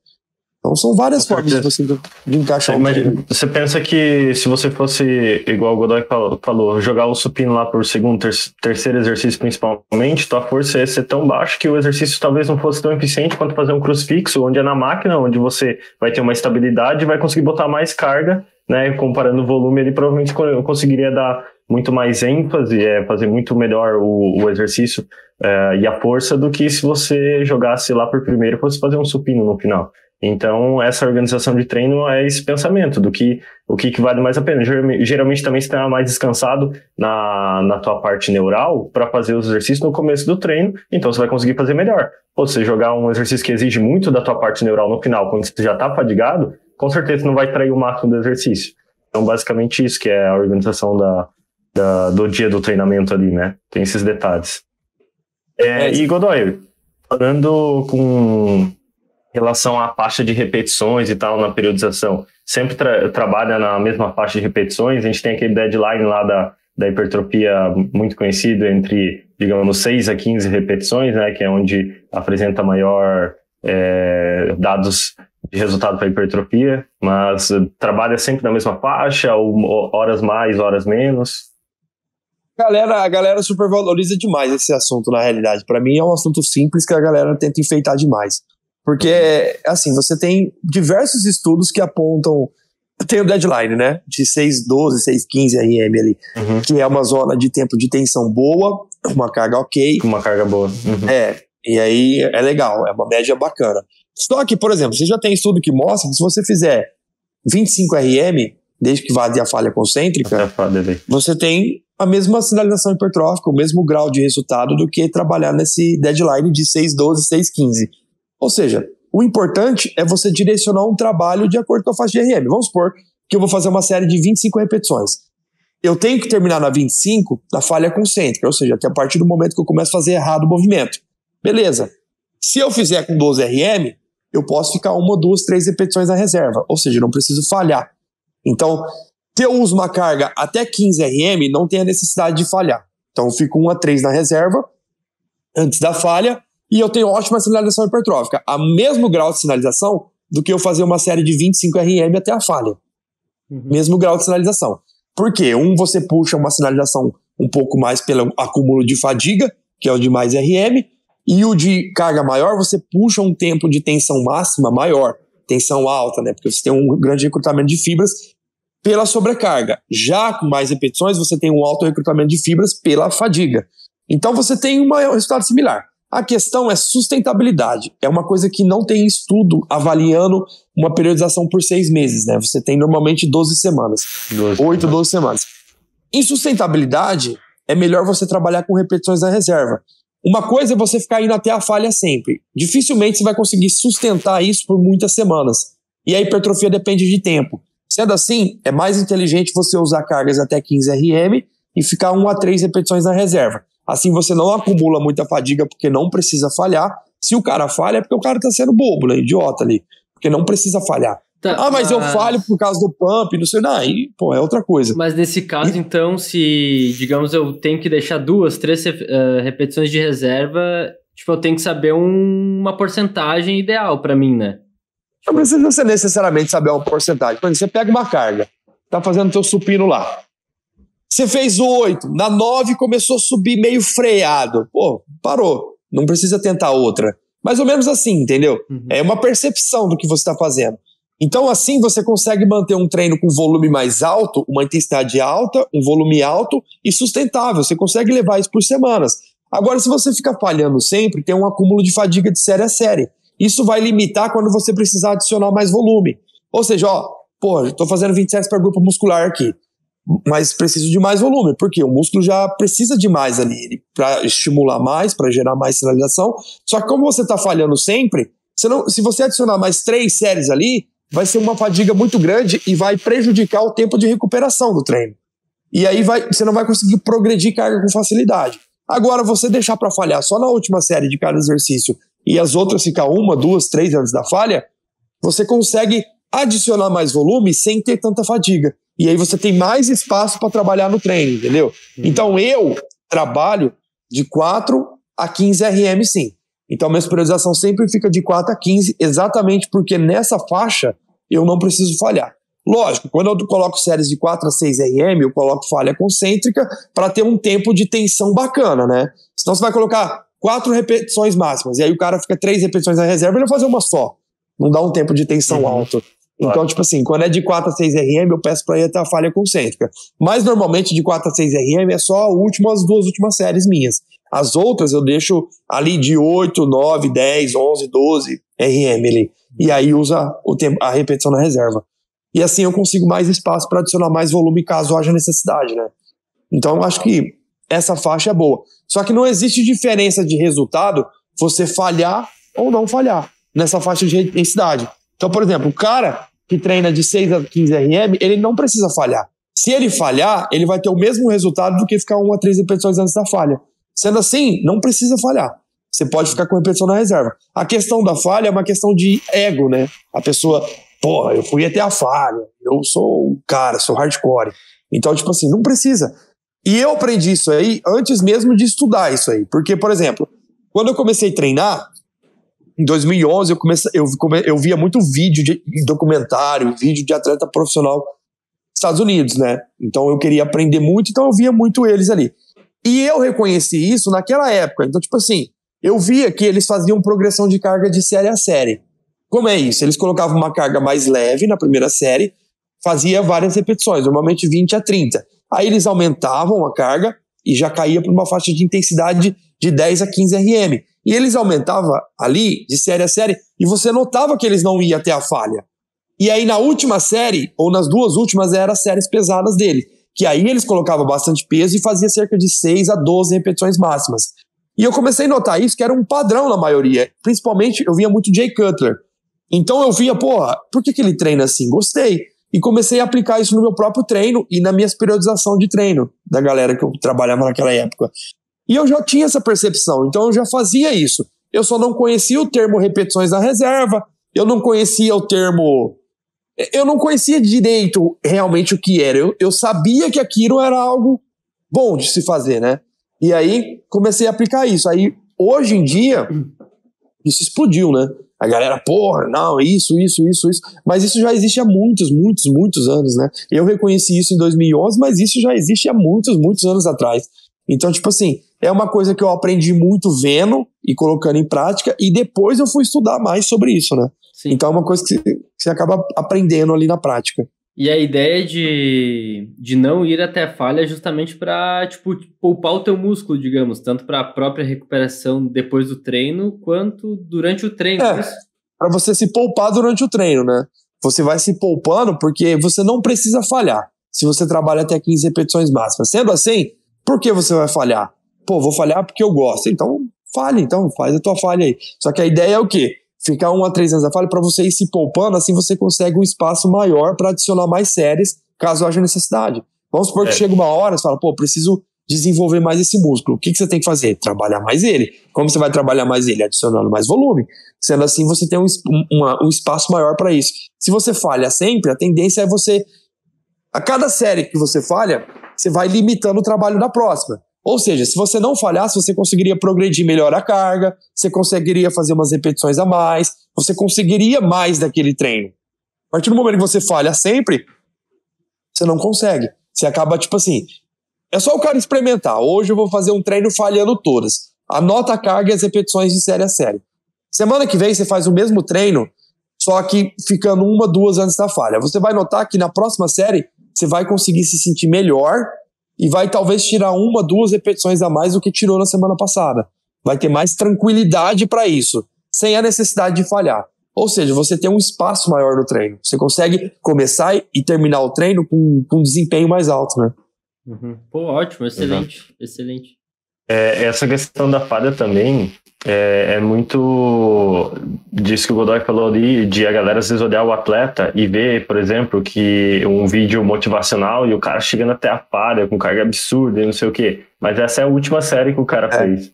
Então são várias Com formas de, você, de encaixar. É, Imagina, você pensa que se você fosse, igual o Godoy falou, jogar o supino lá por segundo, ter, terceiro exercício principalmente, tua força ia ser tão baixa que o exercício talvez não fosse tão eficiente quanto fazer um crucifixo, onde é na máquina, onde você vai ter uma estabilidade e vai conseguir botar mais carga, né? Comparando o volume, ele provavelmente conseguiria dar muito mais ênfase, é, fazer muito melhor o, o exercício é, e a força do que se você jogasse lá por primeiro e fosse fazer um supino no final. Então, essa organização de treino é esse pensamento do que o que, que vale mais a pena. Geralmente também você está mais descansado na, na tua parte neural para fazer os exercícios no começo do treino, então você vai conseguir fazer melhor. Ou você jogar um exercício que exige muito da tua parte neural no final, quando você já está fadigado, com certeza não vai trair o máximo do exercício. Então, basicamente isso que é a organização da, da do dia do treinamento ali, né? Tem esses detalhes. É, é e Godoy, falando com relação à taxa de repetições e tal na periodização. Sempre tra trabalha na mesma faixa de repetições, a gente tem aquele deadline lá da, da hipertrofia muito conhecido entre, digamos, 6 a 15 repetições, né, que é onde apresenta maior é, dados de resultado para hipertrofia, mas trabalha sempre na mesma faixa, ou horas mais, horas menos. Galera, a galera supervaloriza demais esse assunto, na realidade. Para mim é um assunto simples que a galera tenta enfeitar demais. Porque, assim, você tem diversos estudos que apontam. Tem o deadline, né? De 6,12, 6,15 RM ali. Uhum. Que é uma zona de tempo de tensão boa, uma carga ok. Uma carga boa. Uhum. É. E aí é legal, é uma média bacana. Só que, por exemplo, você já tem estudo que mostra que se você fizer 25 RM, desde que vá de a falha concêntrica, você tem a mesma sinalização hipertrófica, o mesmo grau de resultado do que trabalhar nesse deadline de 6,12, 6,15. Ou seja, o importante é você direcionar um trabalho de acordo com a faixa de RM. Vamos supor que eu vou fazer uma série de 25 repetições. Eu tenho que terminar na 25 na falha concêntrica, ou seja, até a partir do momento que eu começo a fazer errado o movimento. Beleza. Se eu fizer com 12 RM, eu posso ficar uma, duas, três repetições na reserva, ou seja, não preciso falhar. Então, se eu uso uma carga até 15 RM, não tem a necessidade de falhar. Então, eu fico 1 a 3 na reserva antes da falha e eu tenho ótima sinalização hipertrófica, a mesmo grau de sinalização do que eu fazer uma série de 25 RM até a falha. Uhum. Mesmo grau de sinalização. Por quê? Um, você puxa uma sinalização um pouco mais pelo acúmulo de fadiga, que é o de mais RM, e o de carga maior, você puxa um tempo de tensão máxima maior, tensão alta, né? Porque você tem um grande recrutamento de fibras pela sobrecarga. Já com mais repetições, você tem um alto recrutamento de fibras pela fadiga. Então você tem um resultado similar. A questão é sustentabilidade. É uma coisa que não tem estudo avaliando uma periodização por seis meses, né? Você tem normalmente 12 semanas. 12. 8, 12 semanas. Em sustentabilidade, é melhor você trabalhar com repetições na reserva. Uma coisa é você ficar indo até a falha sempre. Dificilmente você vai conseguir sustentar isso por muitas semanas. E a hipertrofia depende de tempo. Sendo assim, é mais inteligente você usar cargas até 15 RM e ficar 1 a 3 repetições na reserva. Assim você não acumula muita fadiga porque não precisa falhar. Se o cara falha, é porque o cara tá sendo bobo, né? Idiota ali. Porque não precisa falhar. Tá, ah, mas, mas, eu falho por causa do pump, não sei. Não, aí, pô, é outra coisa. Mas nesse caso, e... então, se, digamos, eu tenho que deixar duas, três uh, repetições de reserva, tipo, eu tenho que saber um, uma porcentagem ideal para mim, né? Não precisa você necessariamente saber uma porcentagem. Por exemplo, você pega uma carga, tá fazendo teu supino lá. Você fez o oito, na nove começou a subir meio freado. Pô, parou. Não precisa tentar outra. Mais ou menos assim, entendeu? Uhum. É uma percepção do que você está fazendo. Então, assim, você consegue manter um treino com volume mais alto, uma intensidade alta, um volume alto e sustentável. Você consegue levar isso por semanas. Agora, se você fica falhando sempre, tem um acúmulo de fadiga de série a série. Isso vai limitar quando você precisar adicionar mais volume. Ou seja, ó, pô, estou fazendo 27 para grupo muscular aqui mas preciso de mais volume, porque o músculo já precisa de mais ali, para estimular mais, para gerar mais sinalização. Só que como você está falhando sempre, você não, se você adicionar mais três séries ali, vai ser uma fadiga muito grande e vai prejudicar o tempo de recuperação do treino. E aí vai, você não vai conseguir progredir carga com facilidade. Agora, você deixar para falhar só na última série de cada exercício e as outras ficar uma, duas, três antes da falha, você consegue adicionar mais volume sem ter tanta fadiga. E aí você tem mais espaço para trabalhar no treino, entendeu? Uhum. Então eu trabalho de 4 a 15 RM sim. Então minha periodização sempre fica de 4 a 15, exatamente porque nessa faixa eu não preciso falhar. Lógico, quando eu coloco séries de 4 a 6 RM, eu coloco falha concêntrica para ter um tempo de tensão bacana, né? Senão você vai colocar quatro repetições máximas, e aí o cara fica três repetições na reserva e ele vai fazer uma só. Não dá um tempo de tensão uhum. alto. Então, tipo assim, quando é de 4 a 6 RM, eu peço para ir até a falha concêntrica. Mas normalmente de 4 a 6 RM é só a última, as duas últimas séries minhas. As outras eu deixo ali de 8, 9, 10, 11, 12 RM ali. E aí usa o tempo, a repetição na reserva. E assim eu consigo mais espaço para adicionar mais volume caso haja necessidade, né? Então eu acho que essa faixa é boa. Só que não existe diferença de resultado você falhar ou não falhar nessa faixa de intensidade. Então, por exemplo, o cara que treina de 6 a 15 RM, ele não precisa falhar. Se ele falhar, ele vai ter o mesmo resultado do que ficar 1 a 3 repetições antes da falha. Sendo assim, não precisa falhar. Você pode ficar com a repetição na reserva. A questão da falha é uma questão de ego, né? A pessoa, porra, eu fui até a falha, eu sou um cara, sou hardcore. Então, tipo assim, não precisa. E eu aprendi isso aí antes mesmo de estudar isso aí. Porque, por exemplo, quando eu comecei a treinar, em 2011, eu, comecei, eu, eu via muito vídeo de, de documentário, vídeo de atleta profissional Estados Unidos, né? Então eu queria aprender muito, então eu via muito eles ali. E eu reconheci isso naquela época. Então, tipo assim, eu via que eles faziam progressão de carga de série a série. Como é isso? Eles colocavam uma carga mais leve na primeira série, fazia várias repetições, normalmente 20 a 30. Aí eles aumentavam a carga e já caía para uma faixa de intensidade de 10 a 15 RM. E eles aumentavam ali, de série a série, e você notava que eles não iam até a falha. E aí na última série, ou nas duas últimas, eram as séries pesadas dele. Que aí eles colocavam bastante peso e fazia cerca de 6 a 12 repetições máximas. E eu comecei a notar isso, que era um padrão na maioria. Principalmente, eu via muito Jay Cutler. Então eu via, porra, por que, que ele treina assim? Gostei. E comecei a aplicar isso no meu próprio treino e na minha periodização de treino da galera que eu trabalhava naquela época. E eu já tinha essa percepção, então eu já fazia isso. Eu só não conhecia o termo repetições da reserva, eu não conhecia o termo. Eu não conhecia direito realmente o que era. Eu, eu sabia que aquilo era algo bom de se fazer, né? E aí comecei a aplicar isso. Aí hoje em dia, isso explodiu, né? A galera, porra, não, isso, isso, isso, isso. Mas isso já existe há muitos, muitos, muitos anos, né? Eu reconheci isso em 2011, mas isso já existe há muitos, muitos anos atrás. Então, tipo assim, é uma coisa que eu aprendi muito vendo e colocando em prática, e depois eu fui estudar mais sobre isso, né? Sim. Então é uma coisa que você acaba aprendendo ali na prática. E a ideia de, de não ir até a falha é justamente para tipo, poupar o teu músculo, digamos, tanto para a própria recuperação depois do treino, quanto durante o treino. É, para você se poupar durante o treino, né? Você vai se poupando porque você não precisa falhar se você trabalha até 15 repetições máximas. Sendo assim, por que você vai falhar? pô, vou falhar porque eu gosto. Então, fale, então, faz a tua falha aí. Só que a ideia é o quê? Ficar um a três anos da falha para você ir se poupando, assim você consegue um espaço maior para adicionar mais séries, caso haja necessidade. Vamos supor que é. chega uma hora, você fala, pô, preciso desenvolver mais esse músculo. O que, que você tem que fazer? Trabalhar mais ele. Como você vai trabalhar mais ele? Adicionando mais volume. Sendo assim, você tem um, uma, um espaço maior para isso. Se você falha sempre, a tendência é você. A cada série que você falha, você vai limitando o trabalho da próxima. Ou seja, se você não falhasse, você conseguiria progredir melhor a carga, você conseguiria fazer umas repetições a mais, você conseguiria mais daquele treino. A partir do momento que você falha sempre, você não consegue. Você acaba tipo assim, é só o cara experimentar. Hoje eu vou fazer um treino falhando todas. Anota a carga e as repetições de série a série. Semana que vem você faz o mesmo treino, só que ficando uma, duas antes da falha. Você vai notar que na próxima série você vai conseguir se sentir melhor e vai talvez tirar uma, duas repetições a mais do que tirou na semana passada. Vai ter mais tranquilidade para isso, sem a necessidade de falhar. Ou seja, você tem um espaço maior no treino. Você consegue começar e terminar o treino com, com um desempenho mais alto, né? Uhum. Pô, ótimo, excelente, excelente. É, essa questão da fada também é, é, muito disso que o Godoy falou ali, de a galera às vezes olhar o atleta e ver, por exemplo, que um vídeo motivacional e o cara chegando até a fada com carga absurda e não sei o quê. Mas essa é a última série que o cara é. fez.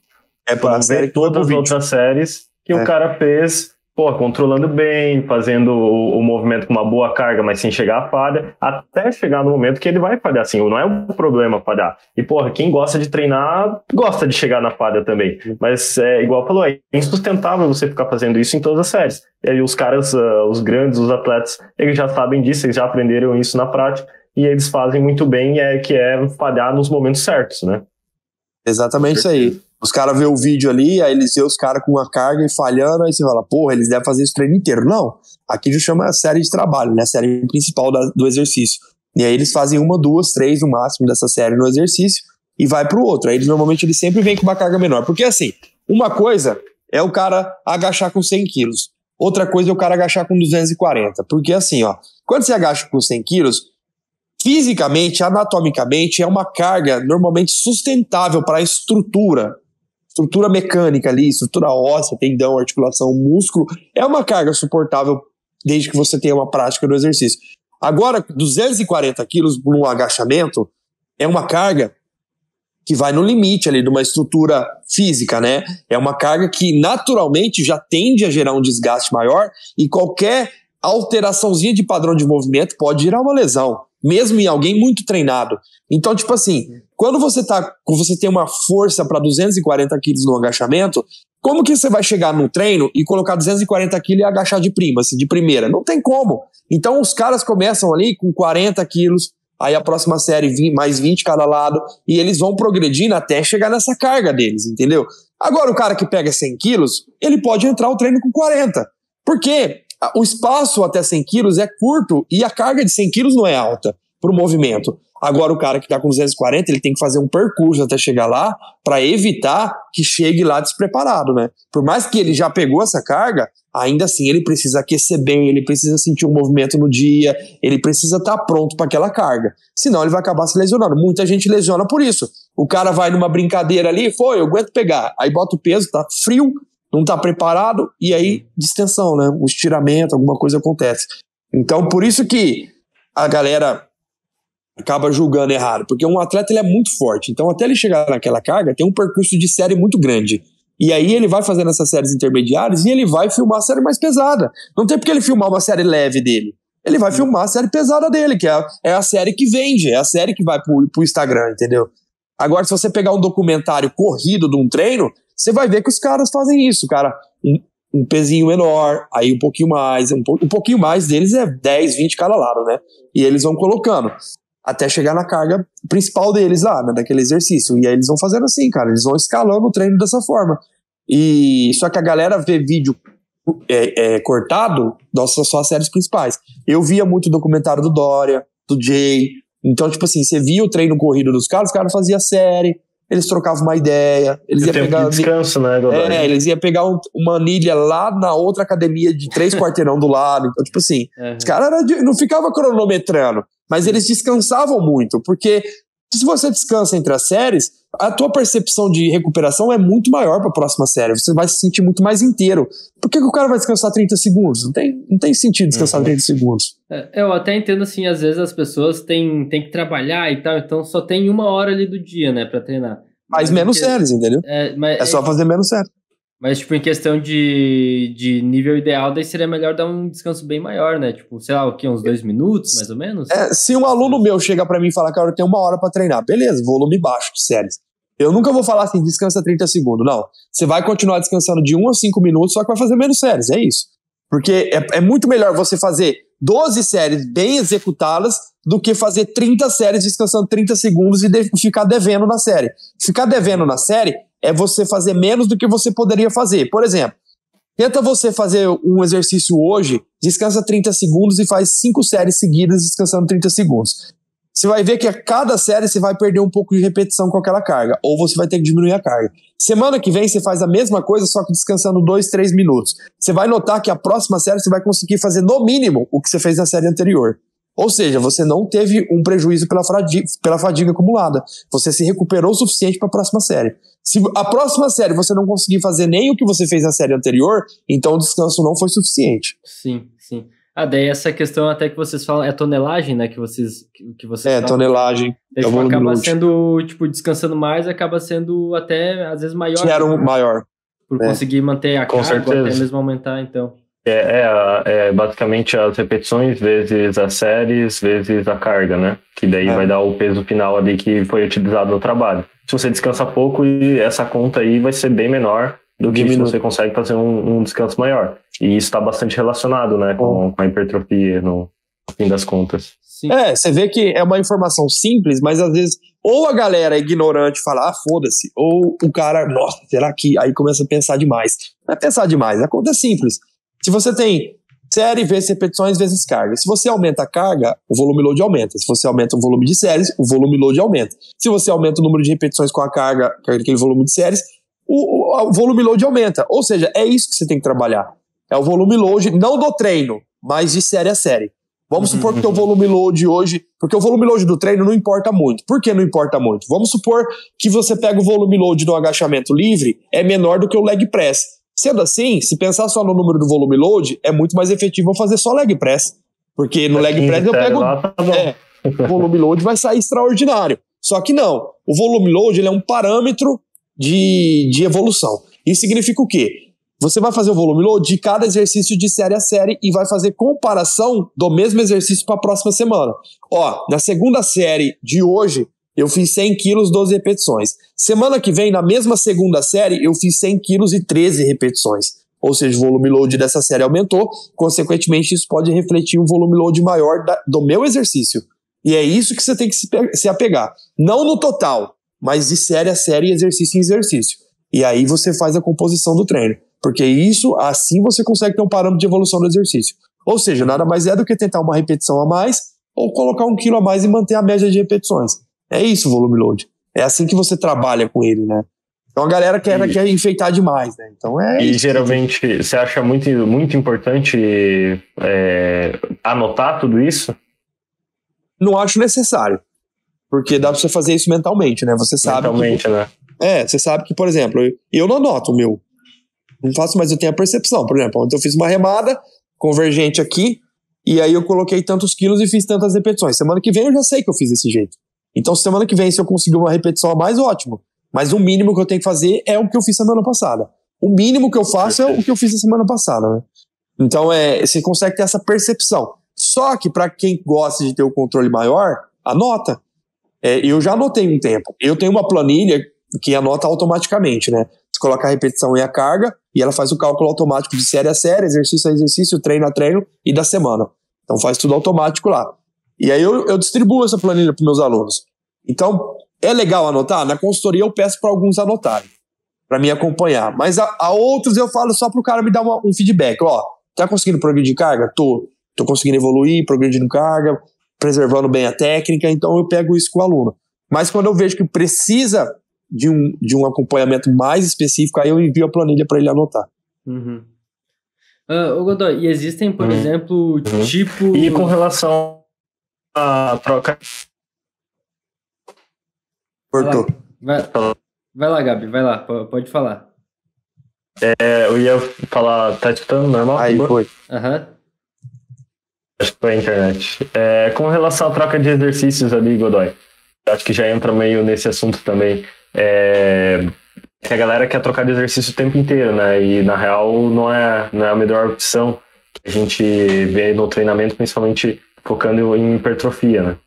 É, ver a todas as outras séries que o é. cara fez pô, controlando bem, fazendo o, o, movimento com uma boa carga, mas sem chegar à falha, até chegar no momento que ele vai falhar, assim, não é um problema falhar. E, porra, quem gosta de treinar, gosta de chegar na falha também. Mas, é, igual falou, é insustentável você ficar fazendo isso em todas as séries. E aí os caras, uh, os grandes, os atletas, eles já sabem disso, eles já aprenderam isso na prática, e eles fazem muito bem, é que é falhar nos momentos certos, né? Exatamente isso aí. Os caras vê o vídeo ali, aí eles vê os caras com uma carga e falhando, aí você fala, porra, eles devem fazer isso o treino inteiro. Não, aqui gente chama a série de trabalho, né? A série principal da, do exercício. E aí eles fazem uma, duas, três no máximo dessa série no exercício e vai pro outro. Aí eles normalmente eles sempre vêm com uma carga menor. Porque assim, uma coisa é o cara agachar com 100 quilos, outra coisa é o cara agachar com 240. Porque assim, ó, quando você agacha com 100 quilos, fisicamente, anatomicamente, é uma carga normalmente sustentável para a estrutura estrutura mecânica ali, estrutura óssea, tendão, articulação, músculo, é uma carga suportável desde que você tenha uma prática do exercício. Agora, 240 quilos num agachamento é uma carga que vai no limite ali de uma estrutura física, né? É uma carga que naturalmente já tende a gerar um desgaste maior e qualquer alteraçãozinha de padrão de movimento pode gerar uma lesão, mesmo em alguém muito treinado. Então, tipo assim, quando você tá, você tem uma força para 240 quilos no agachamento, como que você vai chegar no treino e colocar 240 quilos e agachar de prima, assim, de primeira? Não tem como. Então os caras começam ali com 40 quilos, aí a próxima série mais 20 cada lado, e eles vão progredindo até chegar nessa carga deles, entendeu? Agora o cara que pega 100 quilos, ele pode entrar o treino com 40. Porque o espaço até 100 quilos é curto e a carga de 100 quilos não é alta para o movimento. Agora, o cara que está com 240, ele tem que fazer um percurso até chegar lá para evitar que chegue lá despreparado, né? Por mais que ele já pegou essa carga, ainda assim ele precisa aquecer bem, ele precisa sentir um movimento no dia, ele precisa estar tá pronto para aquela carga. Senão ele vai acabar se lesionando. Muita gente lesiona por isso. O cara vai numa brincadeira ali, foi, eu aguento pegar. Aí bota o peso, tá frio, não está preparado e aí distensão, né? Um estiramento, alguma coisa acontece. Então, por isso que a galera acaba julgando errado, porque um atleta ele é muito forte, então até ele chegar naquela carga tem um percurso de série muito grande. E aí ele vai fazendo essas séries intermediárias e ele vai filmar a série mais pesada. Não tem porque ele filmar uma série leve dele. Ele vai filmar a série pesada dele, que é a, é a série que vende, é a série que vai pro, pro Instagram, entendeu? Agora, se você pegar um documentário corrido de um treino, você vai ver que os caras fazem isso, cara. Um, um pezinho menor, aí um pouquinho mais, um, um pouquinho mais deles é 10, 20 cada lado, né? E eles vão colocando até chegar na carga principal deles lá, né, daquele exercício. E aí eles vão fazendo assim, cara, eles vão escalando o treino dessa forma. E só que a galera vê vídeo é, é, cortado só as séries principais. Eu via muito documentário do Dória, do Jay. Então, tipo assim, você via o treino corrido dos caras, os caras faziam série, eles trocavam uma ideia, eles iam pegar. De descanso, né, É, eles iam pegar um, uma anilha lá na outra academia de três quarteirão do lado. Então, tipo assim, uhum. os caras não ficavam cronometrando, mas eles descansavam muito, porque se você descansa entre as séries, a tua percepção de recuperação é muito maior para a próxima série. Você vai se sentir muito mais inteiro. Por que, que o cara vai descansar 30 segundos? Não tem, não tem sentido descansar uhum. 30 segundos. É, eu até entendo assim, às vezes as pessoas têm, têm que trabalhar e tal, então só tem uma hora ali do dia, né, para treinar. Mas, mas menos porque, séries, entendeu? É, mas, é só é fazer menos séries. Mas, tipo, em questão de, de nível ideal, daí seria melhor dar um descanso bem maior, né? Tipo, sei lá, o quê? Uns dois minutos, mais ou menos? É, se um aluno meu chega para mim e fala, cara, eu tenho uma hora para treinar. Beleza, volume baixo de séries. Eu nunca vou falar assim, descansa 30 segundos. Não. Você vai continuar descansando de 1 a 5 minutos, só que vai fazer menos séries, é isso. Porque é, é muito melhor você fazer 12 séries bem executadas do que fazer 30 séries descansando 30 segundos e de, ficar devendo na série. Ficar devendo na série é você fazer menos do que você poderia fazer. Por exemplo, tenta você fazer um exercício hoje, descansa 30 segundos e faz cinco séries seguidas descansando 30 segundos. Você vai ver que a cada série você vai perder um pouco de repetição com aquela carga, ou você vai ter que diminuir a carga. Semana que vem você faz a mesma coisa, só que descansando dois, três minutos. Você vai notar que a próxima série você vai conseguir fazer no mínimo o que você fez na série anterior. Ou seja, você não teve um prejuízo pela fadiga, pela fadiga acumulada. Você se recuperou o suficiente para a próxima série. Se a próxima série você não conseguir fazer nem o que você fez na série anterior, então o descanso não foi suficiente. Sim, sim. Ah, daí essa questão até que vocês falam, é tonelagem, né, que vocês que vocês É, falam, tonelagem. Daí, é tipo, acaba sendo, tipo, descansando mais, acaba sendo até às vezes maior. era um né? maior. Por é. conseguir manter a Com carga, certeza. até mesmo aumentar, então. É, é, é, basicamente as repetições vezes as séries vezes a carga, né? Que daí é. vai dar o peso final ali que foi utilizado no trabalho. Se você descansa pouco, essa conta aí vai ser bem menor do que Diminuto. se você consegue fazer um, um descanso maior. E isso está bastante relacionado, né, com, com a hipertrofia no fim das contas. Sim. É, você vê que é uma informação simples, mas às vezes ou a galera é ignorante fala, ah, foda-se, ou o cara, nossa, será que aí começa a pensar demais? Não é pensar demais, a conta é simples. Se você tem série vezes repetições vezes carga. Se você aumenta a carga, o volume load aumenta. Se você aumenta o volume de séries, o volume load aumenta. Se você aumenta o número de repetições com a carga, aquele volume de séries, o, o, o volume load aumenta. Ou seja, é isso que você tem que trabalhar. É o volume load, não do treino, mas de série a série. Vamos uhum, supor que o uhum. volume load hoje, porque o volume load do treino não importa muito. Por que não importa muito? Vamos supor que você pega o volume load do agachamento livre, é menor do que o leg press. Sendo assim, se pensar só no número do volume load, é muito mais efetivo eu fazer só leg press. Porque no é leg press eu pego. Lá, tá é, o volume load vai sair extraordinário. Só que não. O volume load ele é um parâmetro de, de evolução. Isso significa o quê? Você vai fazer o volume load de cada exercício de série a série e vai fazer comparação do mesmo exercício para a próxima semana. Ó, na segunda série de hoje, eu fiz 100 quilos, 12 repetições. Semana que vem, na mesma segunda série, eu fiz 100 quilos e 13 repetições. Ou seja, o volume load dessa série aumentou, consequentemente, isso pode refletir um volume load maior da, do meu exercício. E é isso que você tem que se, se apegar. Não no total, mas de série a série, exercício em exercício. E aí você faz a composição do treino. Porque isso, assim você consegue ter um parâmetro de evolução do exercício. Ou seja, nada mais é do que tentar uma repetição a mais ou colocar um quilo a mais e manter a média de repetições. É isso o volume load. É assim que você trabalha com ele, né? Então a galera quer, e, quer enfeitar demais, né? Então é. E isso. geralmente você acha muito, muito importante é, anotar tudo isso? Não acho necessário. Porque dá pra você fazer isso mentalmente, né? Você sabe. Mentalmente, que, né? É, você sabe que, por exemplo, eu não anoto o meu. Não faço, mas eu tenho a percepção. Por exemplo, ontem eu fiz uma remada convergente aqui, e aí eu coloquei tantos quilos e fiz tantas repetições. Semana que vem eu já sei que eu fiz desse jeito. Então, semana que vem, se eu conseguir uma repetição a mais, ótimo. Mas o mínimo que eu tenho que fazer é o que eu fiz semana passada. O mínimo que eu faço é o que eu fiz a semana passada, né? Então, é, você consegue ter essa percepção. Só que para quem gosta de ter o um controle maior, anota. É, eu já anotei um tempo. Eu tenho uma planilha que anota automaticamente, né? Você coloca a repetição e a carga, e ela faz o cálculo automático de série a série, exercício a exercício, treino a treino e da semana. Então faz tudo automático lá. E aí eu, eu distribuo essa planilha para meus alunos. Então, é legal anotar? Na consultoria eu peço para alguns anotarem, para me acompanhar. Mas a, a, outros eu falo só para o cara me dar uma, um feedback. Ó, tá conseguindo progredir carga? Tô. Tô conseguindo evoluir, progredindo carga, preservando bem a técnica. Então eu pego isso com o aluno. Mas quando eu vejo que precisa de um, de um acompanhamento mais específico, aí eu envio a planilha para ele anotar. Uhum. Uh, Godoy, e existem, por uhum. exemplo, uhum. tipo E com relação a ah, troca. Cortou. Vai, vai, vai, lá, Gabi, vai lá, pode falar. É, eu ia falar, tá escutando normal? Aí foi. Uhum. Acho que foi a internet. É, com relação à troca de exercícios ali, Godoy, acho que já entra meio nesse assunto também. É, a galera quer trocar de exercício o tempo inteiro, né? E na real não é, não é a melhor opção que a gente vê no treinamento, principalmente focando em hipertrofia, né?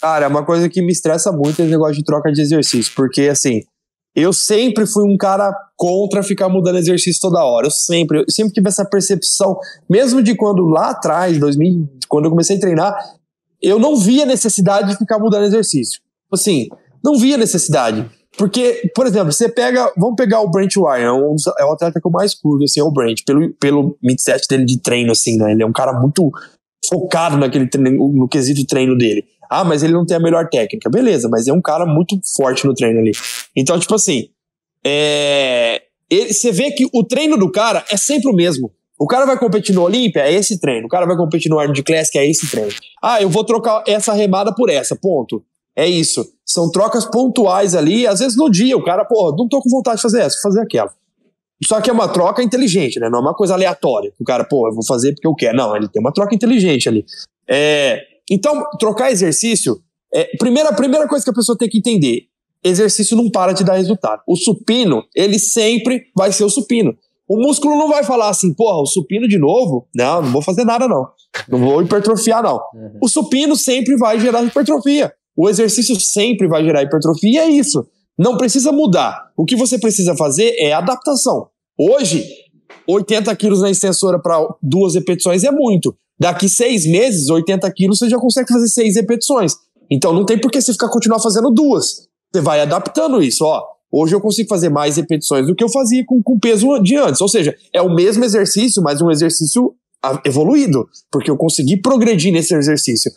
Cara, é uma coisa que me estressa muito é o negócio de troca de exercício, porque assim, eu sempre fui um cara contra ficar mudando exercício toda hora. Eu sempre, eu sempre tive essa percepção, mesmo de quando lá atrás, 2000, quando eu comecei a treinar, eu não via necessidade de ficar mudando exercício. Assim, não via necessidade. Porque, por exemplo, você pega. Vamos pegar o Brent Ryan, é, um, é o atleta que eu mais curto, assim, é o Brent, pelo, pelo mindset dele de treino, assim, né? Ele é um cara muito focado naquele treino, no quesito treino dele. Ah, mas ele não tem a melhor técnica. Beleza, mas é um cara muito forte no treino ali. Então, tipo assim, é, você vê que o treino do cara é sempre o mesmo. O cara vai competir no Olímpia, é esse treino. O cara vai competir no Arnold Classic, é esse treino. Ah, eu vou trocar essa remada por essa, ponto. É isso. São trocas pontuais ali. Às vezes no dia o cara, pô, não tô com vontade de fazer essa, vou fazer aquela. Só que é uma troca inteligente, né? Não é uma coisa aleatória. O cara, pô, eu vou fazer porque eu quero. Não, ele tem uma troca inteligente ali. É, então, trocar exercício. É, primeira, primeira coisa que a pessoa tem que entender: exercício não para de dar resultado. O supino, ele sempre vai ser o supino. O músculo não vai falar assim, porra, o supino de novo? Não, não vou fazer nada, não. Não vou hipertrofiar, não. Uhum. O supino sempre vai gerar hipertrofia. O exercício sempre vai gerar hipertrofia, é isso. Não precisa mudar. O que você precisa fazer é adaptação. Hoje, 80 quilos na extensora para duas repetições é muito. Daqui seis meses, 80 quilos, você já consegue fazer seis repetições. Então não tem por que você ficar continuar fazendo duas. Você vai adaptando isso, ó. Hoje eu consigo fazer mais repetições do que eu fazia com, o peso de antes. Ou seja, é o mesmo exercício, mas um exercício evoluído, porque eu consegui progredir nesse exercício.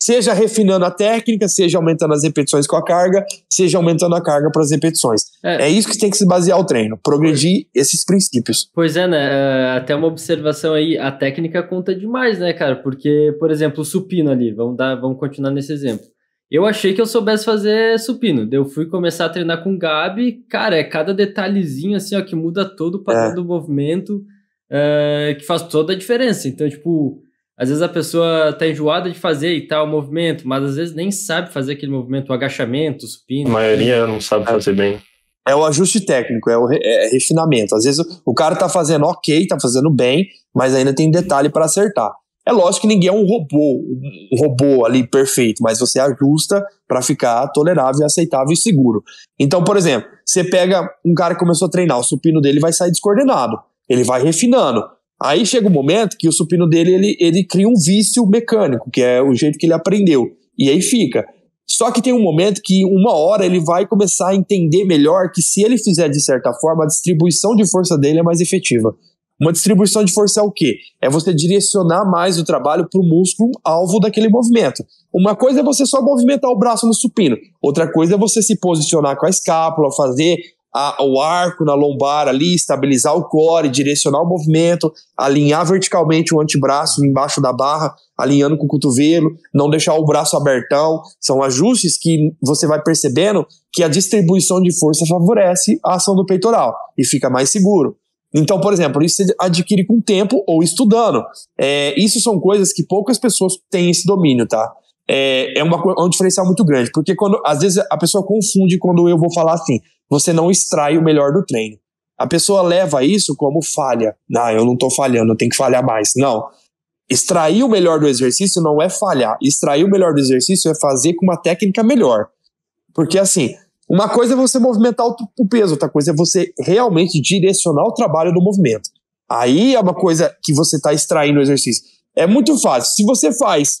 Seja refinando a técnica, seja aumentando as repetições com a carga, seja aumentando a carga para as repetições. É. é. isso que tem que se basear o treino, progredir esses princípios. Pois é, né? É, até uma observação aí, a técnica conta demais, né, cara? Porque, por exemplo, o supino ali, vamos, dar, vamos continuar nesse exemplo. Eu achei que eu soubesse fazer supino. Eu fui começar a treinar com o Gabi. Cara, é cada detalhezinho assim, ó, que muda todo o padrão é. do movimento, é, que faz toda a diferença. Então, tipo, às vezes a pessoa está enjoada de fazer e tal movimento, mas às vezes nem sabe fazer aquele movimento, o agachamento, o supino. A maioria não sabe fazer bem. É o ajuste técnico, é o re, é refinamento. Às vezes o cara está fazendo ok, está fazendo bem, mas ainda tem detalhe para acertar. É lógico que ninguém é um robô, um robô ali perfeito, mas você ajusta para ficar tolerável, aceitável e seguro. Então, por exemplo, você pega um cara que começou a treinar, o supino dele vai sair descoordenado, ele vai refinando. Aí chega o um momento que o supino dele ele, ele cria um vício mecânico, que é o jeito que ele aprendeu. E aí fica. Só que tem um momento que uma hora ele vai começar a entender melhor que se ele fizer de certa forma, a distribuição de força dele é mais efetiva. Uma distribuição de força é o quê? É você direcionar mais o trabalho para o músculo alvo daquele movimento. Uma coisa é você só movimentar o braço no supino, outra coisa é você se posicionar com a escápula, fazer a, o arco na lombar ali, estabilizar o core, direcionar o movimento, alinhar verticalmente o antebraço embaixo da barra, alinhando com o cotovelo, não deixar o braço abertão. São ajustes que você vai percebendo que a distribuição de força favorece a ação do peitoral e fica mais seguro. Então, por exemplo, isso você adquire com tempo ou estudando. É, isso são coisas que poucas pessoas têm esse domínio, tá? É, é uma, é um diferencial muito grande, porque quando às vezes a pessoa confunde quando eu vou falar assim, você não extrai o melhor do treino. A pessoa leva isso como falha. Ah, eu não estou falhando, eu tenho que falhar mais. Não. Extrair o melhor do exercício não é falhar. Extrair o melhor do exercício é fazer com uma técnica melhor. Porque, assim, uma coisa é você movimentar o peso, outra coisa é você realmente direcionar o trabalho do movimento. Aí é uma coisa que você está extraindo o exercício. É muito fácil. Se você faz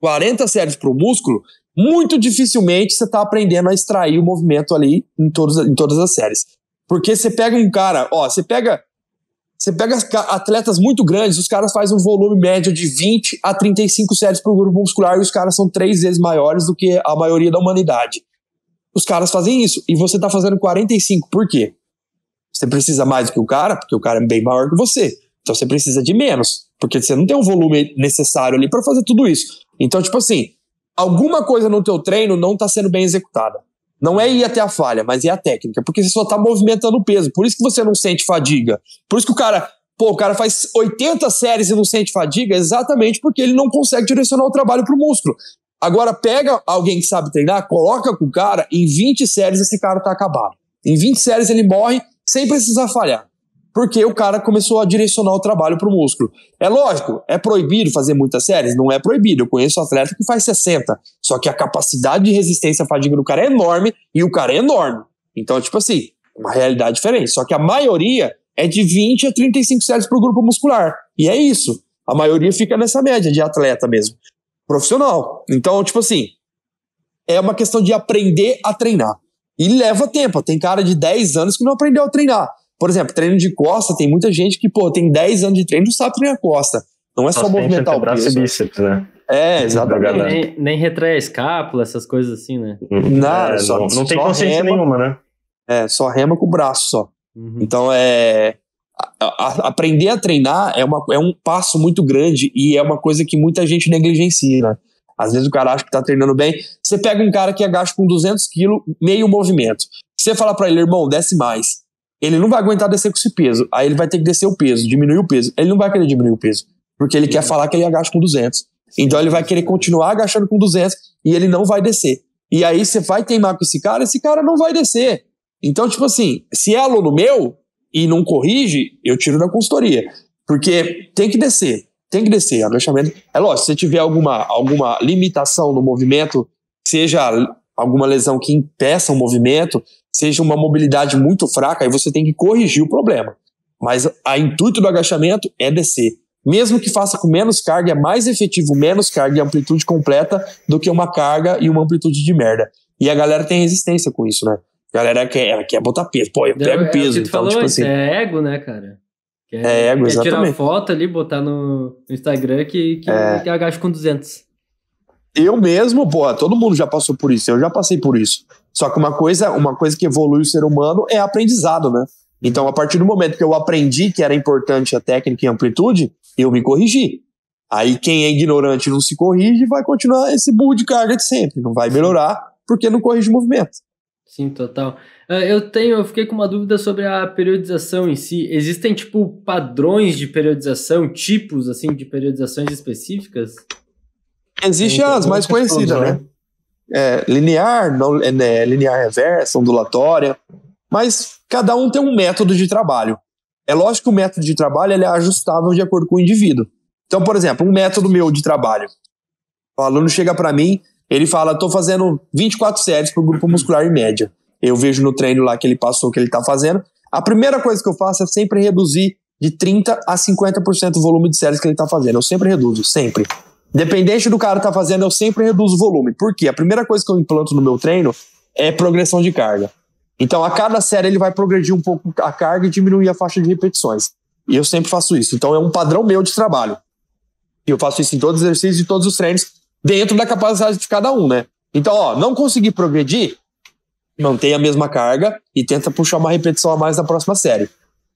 40 séries para o músculo, muito dificilmente você está aprendendo a extrair o movimento ali em, todos, em todas as séries. Porque você pega um cara, ó, você pega. Você pega atletas muito grandes, os caras fazem um volume médio de 20 a 35 séries por grupo muscular e os caras são três vezes maiores do que a maioria da humanidade. Os caras fazem isso e você está fazendo 45, por quê? Você precisa mais do que o cara, porque o cara é bem maior que você. Então você precisa de menos, porque você não tem o um volume necessário ali para fazer tudo isso. Então, tipo assim, alguma coisa no teu treino não está sendo bem executada. Não é ir até a falha, mas é a técnica, porque você só está movimentando o peso. Por isso que você não sente fadiga. Por isso que o cara, pô, o cara faz 80 séries e não sente fadiga, é exatamente porque ele não consegue direcionar o trabalho para o músculo. Agora pega alguém que sabe treinar, coloca com o cara, em 20 séries esse cara está acabado. Em 20 séries ele morre sem precisar falhar porque o cara começou a direcionar o trabalho para o músculo. É lógico, é proibido fazer muitas séries? Não é proibido. Eu conheço um atleta que faz 60, só que a capacidade de resistência à fadiga do cara é enorme e o cara é enorme. Então, tipo assim, é uma realidade diferente. Só que a maioria é de 20 a 35 séries por grupo muscular. E é isso. A maioria fica nessa média de atleta mesmo, profissional. Então, tipo assim, é uma questão de aprender a treinar. E leva tempo. Tem cara de 10 anos que não aprendeu a treinar. Por exemplo, treino de costa, tem muita gente que, pô, tem 10 anos de treino e não sabe treinar costa. Não é só, só movimentar o braço e bíceps, né? É, exatamente. Nem, nem retrai a escápula, essas coisas assim, né? Uhum. é, só, não, não tem consciência rema, nenhuma, né? É, só rema com o braço só. Uhum. Então, é. A, a, aprender a treinar é, uma, é um passo muito grande e é uma coisa que muita gente negligencia, né? Às vezes o cara acha que tá treinando bem. Você pega um cara que agacha com 200 quilos, meio movimento. Você fala para ele, irmão, desce mais ele não vai aguentar descer com esse peso. Aí ele vai ter que descer o peso, diminuir o peso. Ele não vai querer diminuir o peso, porque ele quer falar que ele agacha com 200. Então ele vai querer continuar agachando com 200 e ele não vai descer. E aí você vai teimar com esse cara, esse cara não vai descer. Então, tipo assim, se é aluno meu e não corrige, eu tiro da consultoria. Porque tem que descer, tem que descer. Agachamento. É lógico, se você tiver alguma, alguma limitação no movimento, seja alguma lesão que impeça o movimento, seja uma mobilidade muito fraca, aí você tem que corrigir o problema. Mas a intuito do agachamento é descer. Mesmo que faça com menos carga, é mais efetivo menos carga e amplitude completa do que uma carga e uma amplitude de merda. E a galera tem resistência com isso, né? A galera quer, quer botar peso. Pô, eu pego é, peso. É, então, falou, tipo assim, é ego, né, cara? Quer, é ego, quer exatamente. tirar foto ali, botar no Instagram que, que, é. que agacha com 200 eu mesmo, porra, todo mundo já passou por isso, eu já passei por isso. Só que uma coisa, uma coisa que evolui o ser humano é aprendizado, né? Então, a partir do momento que eu aprendi que era importante a técnica em amplitude, eu me corrigi. Aí quem é ignorante não se corrige, vai continuar esse burro de carga de sempre, não vai melhorar porque não corrige o movimento. Sim, total. Ah, eu tenho, eu fiquei com uma dúvida sobre a periodização em si. Existem tipo padrões de periodização, tipos assim de periodizações específicas? Existem então, as é mais conhecidas, né? né? É, linear, não, é, né, linear reversa, ondulatória, mas cada um tem um método de trabalho. É lógico que o método de trabalho ele é ajustável de acordo com o indivíduo. Então, por exemplo, um método meu de trabalho. O aluno chega para mim, ele fala: estou fazendo 24 séries para o grupo muscular em média. Eu vejo no treino lá que ele passou, que ele está fazendo. A primeira coisa que eu faço é sempre reduzir de 30% a 50% o volume de séries que ele está fazendo. Eu sempre reduzo, sempre. Dependente do cara tá fazendo, eu sempre reduzo o volume. Por quê? A primeira coisa que eu implanto no meu treino é progressão de carga. Então, a cada série ele vai progredir um pouco a carga e diminuir a faixa de repetições. E eu sempre faço isso. Então, é um padrão meu de trabalho. E eu faço isso em todos os exercícios e todos os treinos, dentro da capacidade de cada um, né? Então, ó, não conseguir progredir, mantém a mesma carga e tenta puxar uma repetição a mais na próxima série.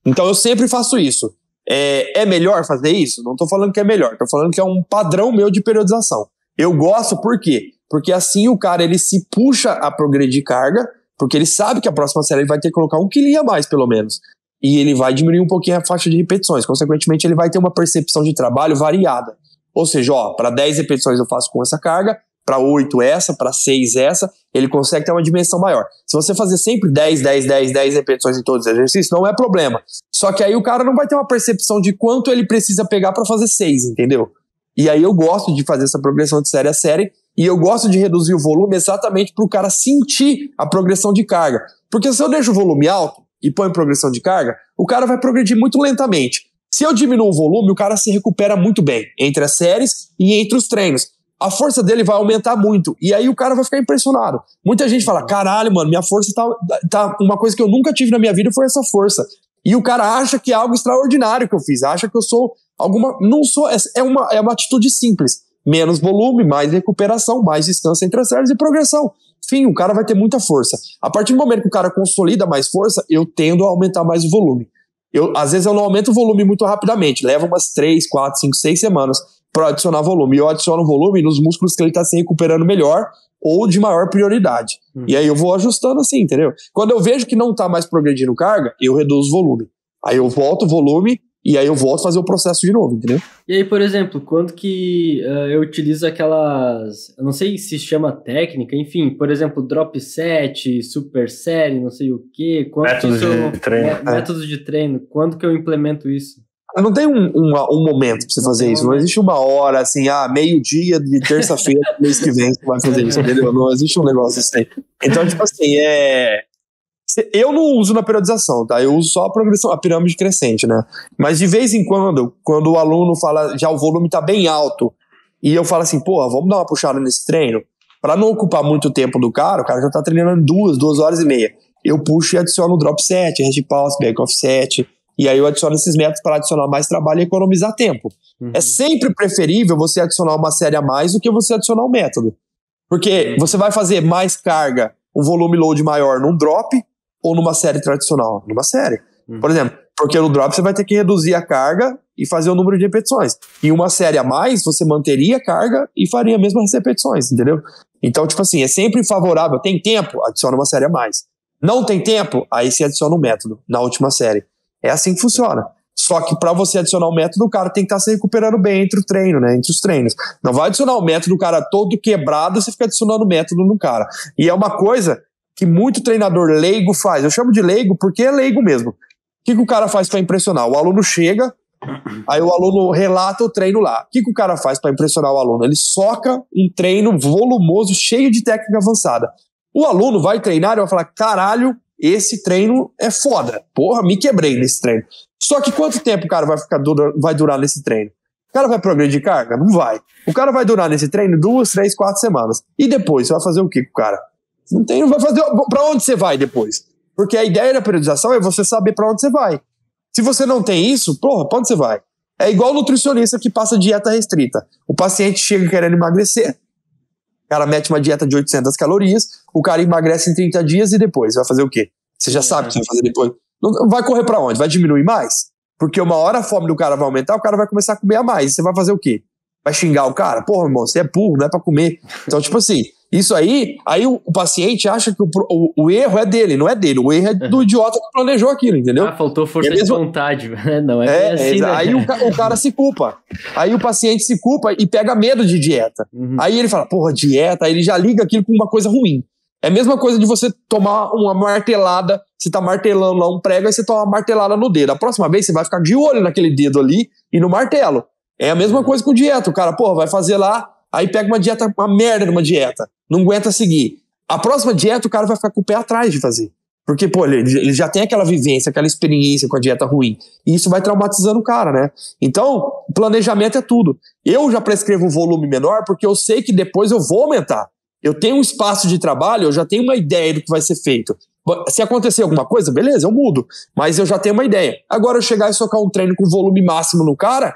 Então, eu sempre faço isso. É, é melhor fazer isso? Não estou falando que é melhor, estou falando que é um padrão meu de periodização. Eu gosto por quê? Porque assim o cara ele se puxa a progredir carga, porque ele sabe que a próxima série ele vai ter que colocar um quilinho a mais, pelo menos. E ele vai diminuir um pouquinho a faixa de repetições. Consequentemente, ele vai ter uma percepção de trabalho variada. Ou seja, ó, para 10 repetições eu faço com essa carga, para 8 essa, para 6 essa, ele consegue ter uma dimensão maior. Se você fazer sempre 10, 10, 10, 10 repetições em todos os exercícios, não é problema. Só que aí o cara não vai ter uma percepção de quanto ele precisa pegar para fazer seis, entendeu? E aí eu gosto de fazer essa progressão de série a série e eu gosto de reduzir o volume exatamente para o cara sentir a progressão de carga. Porque se eu deixo o volume alto e põe progressão de carga, o cara vai progredir muito lentamente. Se eu diminuo o volume, o cara se recupera muito bem entre as séries e entre os treinos. A força dele vai aumentar muito. E aí o cara vai ficar impressionado. Muita gente fala: caralho, mano, minha força tá. tá uma coisa que eu nunca tive na minha vida foi essa força. E o cara acha que é algo extraordinário que eu fiz, acha que eu sou alguma. Não sou. É, é uma, é uma atitude simples. Menos volume, mais recuperação, mais distância entre as séries e progressão. Fim, o cara vai ter muita força. A partir do momento que o cara consolida mais força, eu tendo a aumentar mais o volume. Eu, às vezes eu não aumento o volume muito rapidamente, leva umas 3, 4, 5, 6 semanas para adicionar volume. E eu adiciono volume nos músculos que ele está se recuperando melhor ou de maior prioridade. Uhum. E aí eu vou ajustando assim, entendeu? Quando eu vejo que não tá mais progredindo carga, eu reduzo o volume. Aí eu volto o volume e aí eu volto a fazer o processo de novo, entendeu? E aí, por exemplo, quando que uh, eu utilizo aquelas, eu não sei se chama técnica, enfim, por exemplo, drop set, super série, não sei o quê, quando métodos que de treino. É, métodos é. de treino, quando que eu implemento isso? Não tem um, um, um momento pra você não fazer isso. Não existe uma hora assim, ah, meio-dia de terça-feira do mês que vem você vai fazer isso, entendeu? Não existe um negócio assim. Então, tipo assim, é. Eu não uso na periodização, tá? Eu uso só a progressão, a pirâmide crescente, né? Mas de vez em quando, quando o aluno fala, já o volume tá bem alto, e eu falo assim, porra, vamos dar uma puxada nesse treino, para não ocupar muito tempo do cara, o cara já tá treinando duas, duas horas e meia. Eu puxo e adiciono drop set, de pause back off set, e aí eu adiciono esses métodos para adicionar mais trabalho e economizar tempo. Uhum. É sempre preferível você adicionar uma série a mais do que você adicionar um método. Porque você vai fazer mais carga, um volume load maior num drop ou numa série tradicional? Numa série. Uhum. Por exemplo, porque no drop você vai ter que reduzir a carga e fazer o número de repetições. Em uma série a mais, você manteria a carga e faria as mesmas repetições, entendeu? Então, tipo assim, é sempre favorável. Tem tempo? Adiciona uma série a mais. Não tem tempo? Aí se adiciona um método na última série. É assim que funciona. Só que para você adicionar o método, o cara tem que estar tá se recuperando bem entre o treino, né? Entre os treinos. Não vai adicionar o método, o cara todo quebrado, você fica adicionando método no cara. E é uma coisa que muito treinador leigo faz. Eu chamo de leigo porque é leigo mesmo. O que, que o cara faz para impressionar? O aluno chega, aí o aluno relata o treino lá. O que, que o cara faz para impressionar o aluno? Ele soca um treino volumoso, cheio de técnica avançada. O aluno vai treinar e vai falar: caralho, esse treino é foda. Porra, me quebrei nesse treino. Só que quanto tempo o cara vai, ficar dura, vai durar nesse treino? O cara vai progredir carga? Não vai. O cara vai durar nesse treino duas, três, quatro semanas. E depois, você vai fazer o que com o cara? Não tem, não vai fazer. Pra onde você vai depois? Porque a ideia da periodização é você saber para onde você vai. Se você não tem isso, porra, pra onde você vai? É igual o nutricionista que passa dieta restrita. O paciente chega querendo emagrecer, cara mete uma dieta de 800 calorias, o cara emagrece em 30 dias e depois vai fazer o quê? Você já é. sabe o que vai fazer depois. vai correr para onde? Vai diminuir mais? Porque uma hora a fome do cara vai aumentar, o cara vai começar a comer a mais. Você vai fazer o quê? vai xingar o cara, porra, irmão, você é burro, não é para comer. Então, tipo assim, isso aí, aí o, o paciente acha que o, o, o, erro é dele, não é dele, o erro é do uhum. idiota que planejou aquilo, entendeu? Ah, faltou força é mesmo... de vontade, né? não é, é assim, né? Aí o, o, cara se culpa, aí o paciente se culpa e pega medo de dieta. Uhum. Aí ele fala, porra, dieta, aí ele já liga aquilo com uma coisa ruim. É a mesma coisa de você tomar uma martelada, você tá martelando lá um prego, aí você toma uma martelada no dedo. A próxima vez você vai ficar de olho naquele dedo ali e no martelo. É a mesma é. coisa com dieta. O cara, pô, vai fazer lá, aí pega uma dieta, uma merda numa dieta, não aguenta seguir. A próxima dieta o cara vai ficar com o pé atrás de fazer. Porque, pô, ele, já tem aquela vivência, aquela experiência com a dieta ruim. E isso vai traumatizando o cara, né? Então, planejamento é tudo. Eu já prescrevo um volume menor porque eu sei que depois eu vou aumentar. Eu tenho um espaço de trabalho, eu já tenho uma ideia do que vai ser feito. Se acontecer alguma coisa, beleza, eu mudo. Mas eu já tenho uma ideia. Agora eu chegar e socar um treino com volume máximo no cara,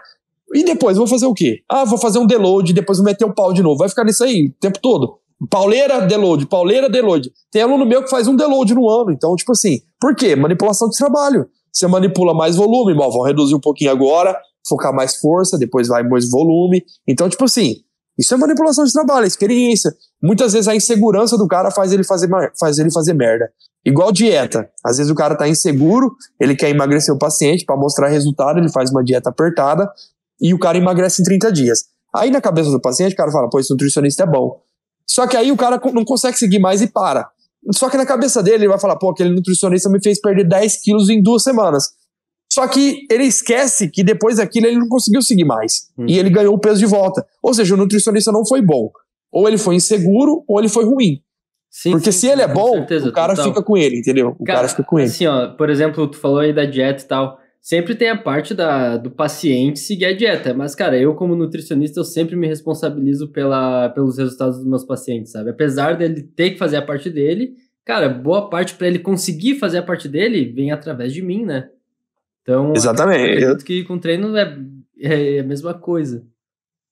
e depois, vou fazer o quê? Ah, vou fazer um deload, depois vou meter o pau de novo. Vai ficar nisso aí o tempo todo. Pauleira, deload, pauleira, deload. Tem aluno meu que faz um deload no ano. Então, tipo assim, por quê? Manipulação de trabalho. Você manipula mais volume, bom, vão reduzir um pouquinho agora, focar mais força, depois vai mais volume. Então, tipo assim, isso é manipulação de trabalho, é experiência. Muitas vezes a insegurança do cara faz ele fazer, faz ele fazer merda. Igual dieta. Às vezes o cara tá inseguro, ele quer emagrecer o paciente para mostrar resultado, ele faz uma dieta apertada, e o cara emagrece em 30 dias. Aí na cabeça do paciente, o cara fala, pô, esse nutricionista é bom. Só que aí o cara não consegue seguir mais e para. Só que na cabeça dele ele vai falar, pô, aquele nutricionista me fez perder 10 quilos em duas semanas. Só que ele esquece que depois daquilo ele não conseguiu seguir mais. Hum. E ele ganhou o peso de volta. Ou seja, o nutricionista não foi bom. Ou ele foi inseguro, ou ele foi ruim. Sim, Porque sim, se ele é bom, certeza, o cara total. fica com ele, entendeu? O cara, cara, fica com ele. Assim, ó, por exemplo, tu falou aí da dieta e tal. Sempre tem a parte da, do paciente seguir a dieta, mas, cara, eu como nutricionista, eu sempre me responsabilizo pela, pelos resultados dos meus pacientes, sabe? Apesar dele ter que fazer a parte dele, cara, boa parte para ele conseguir fazer a parte dele vem através de mim, né? Então, Exatamente. Eu acredito que com treino é, é, é a mesma coisa.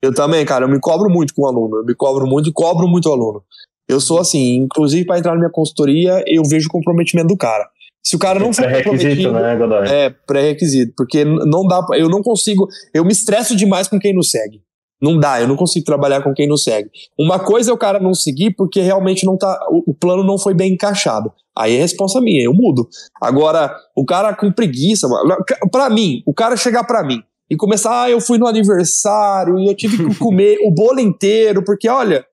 Eu também, cara, eu me cobro muito com o aluno, eu me cobro muito e cobro muito o aluno. Eu sou assim, inclusive para entrar na minha consultoria, eu vejo o comprometimento do cara. Se o cara não for pré-requisito, né, Godoy? É, pré-requisito, porque não dá, eu não consigo, eu me estresso demais com quem não segue. Não dá, eu não consigo trabalhar com quem não segue. Uma coisa é o cara não seguir porque realmente não tá, o, o plano não foi bem encaixado. Aí é resposta minha, eu mudo. Agora, o cara com preguiça, para mim, o cara chegar para mim e começar, ah, eu fui no aniversário e eu tive que comer o bolo inteiro, porque olha,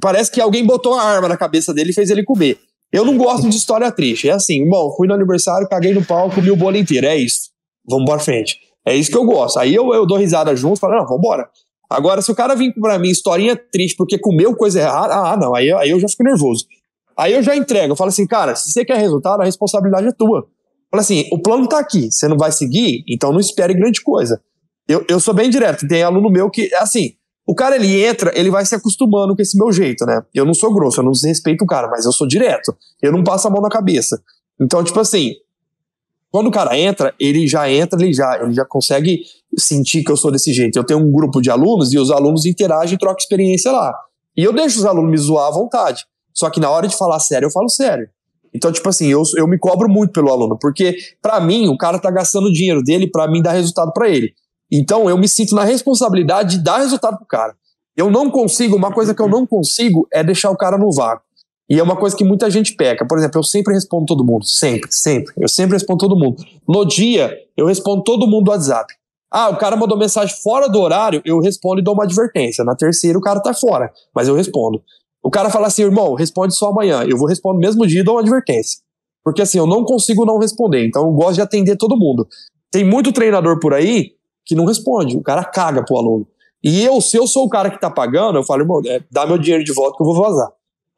parece que alguém botou uma arma na cabeça dele e fez ele comer. Eu não gosto de história triste. É assim, bom, fui no aniversário, caguei no pau, comi o bolo inteiro. É isso. Vamos embora frente. É isso que eu gosto. Aí eu, eu dou risada junto, falo, não, vambora. Agora, se o cara vir pra mim historinha triste porque comeu coisa errada, ah, ah, não, aí, aí eu já fico nervoso. Aí eu já entrego, eu falo assim, cara, se você quer resultado, a responsabilidade é tua. Fala assim, o plano tá aqui, você não vai seguir, então não espere grande coisa. Eu, eu sou bem direto, tem aluno meu que, assim, o cara, ele entra, ele vai se acostumando com esse meu jeito, né? Eu não sou grosso, eu não desrespeito o cara, mas eu sou direto. Eu não passo a mão na cabeça. Então, tipo assim, quando o cara entra, ele já entra, ele já, ele já consegue sentir que eu sou desse jeito. Eu tenho um grupo de alunos e os alunos interagem e trocam experiência lá. E eu deixo os alunos me zoar à vontade. Só que na hora de falar sério, eu falo sério. Então, tipo assim, eu, eu me cobro muito pelo aluno, porque para mim o cara tá gastando dinheiro dele para mim dar resultado para ele. Então eu me sinto na responsabilidade de dar resultado pro cara. Eu não consigo, uma coisa que eu não consigo é deixar o cara no vácuo. E é uma coisa que muita gente peca. Por exemplo, eu sempre respondo todo mundo. Sempre, sempre. Eu sempre respondo todo mundo. No dia, eu respondo todo mundo do WhatsApp. Ah, o cara mandou mensagem fora do horário, eu respondo e dou uma advertência. Na terceira, o cara tá fora, mas eu respondo. O cara fala assim, irmão, responde só amanhã. Eu vou responder no mesmo dia e dou uma advertência. Porque assim, eu não consigo não responder. Então eu gosto de atender todo mundo. Tem muito treinador por aí que não responde. O cara caga pro aluno. E eu, se eu sou o cara que tá pagando, eu falo, irmão, é, dá meu dinheiro de volta que eu vou vazar.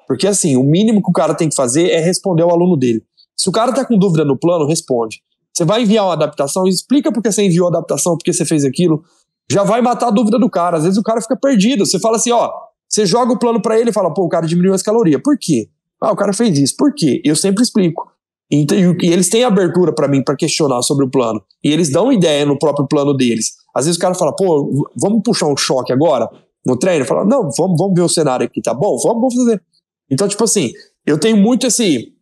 Porque assim, o mínimo que o cara tem que fazer é responder ao aluno dele. Se o cara tá com dúvida no plano, responde. Você vai enviar uma adaptação, explica porque você enviou a adaptação, porque você fez aquilo. Já vai matar a dúvida do cara. Às vezes o cara fica perdido. Você fala assim, ó, você joga o plano para ele e fala, pô, o cara diminuiu as calorias. Por quê? Ah, o cara fez isso. Por quê? Eu sempre explico. Então, e, e eles têm abertura para mim para questionar sobre o plano. E eles dão ideia no próprio plano deles. Às vezes o cara fala, pô, vamos puxar um choque agora no treino? Fala, não, vamos, vamos ver o cenário aqui, tá bom? Vamos, vamos fazer. Então, tipo assim, eu tenho muito esse,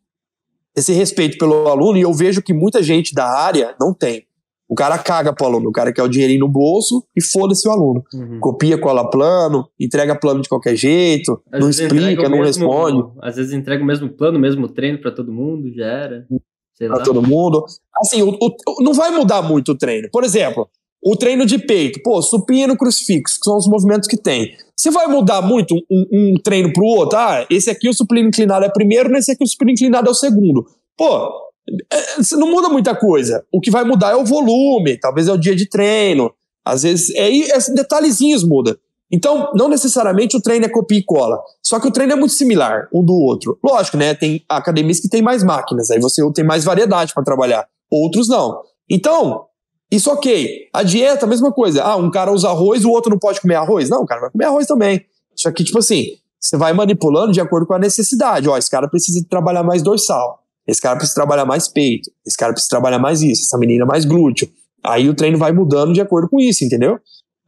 esse respeito pelo aluno e eu vejo que muita gente da área não tem. O cara caga pro aluno, o cara quer o dinheirinho no bolso e foda-se o aluno. Uhum. Copia, cola plano, entrega plano de qualquer jeito, Às não explica, não mesmo, responde. Às vezes entrega o mesmo plano, o mesmo treino para todo mundo, já era. Sei pra lá. todo mundo. Assim, o, o, não vai mudar muito o treino. Por exemplo, o treino de peito, pô, supino, crucifixo, que são os movimentos que tem. Você vai mudar muito um, um treino pro outro? Ah, esse aqui o supino inclinado é primeiro, nesse aqui o supino inclinado é o segundo. Pô, é, é, não muda muita coisa. O que vai mudar é o volume, talvez é o dia de treino. Às vezes, é, é detalhezinhos muda. Então, não necessariamente o treino é copia e cola. Só que o treino é muito similar um do outro. Lógico, né? Tem academias que tem mais máquinas, aí você tem mais variedade para trabalhar. Outros não. Então, isso ok. A dieta, a mesma coisa. Ah, um cara usa arroz, o outro não pode comer arroz? Não, o cara vai comer arroz também. Só que, tipo assim, você vai manipulando de acordo com a necessidade. Ó, esse cara precisa trabalhar mais dorsal. Esse cara precisa trabalhar mais peito, esse cara precisa trabalhar mais isso, essa menina mais glúteo. Aí o treino vai mudando de acordo com isso, entendeu?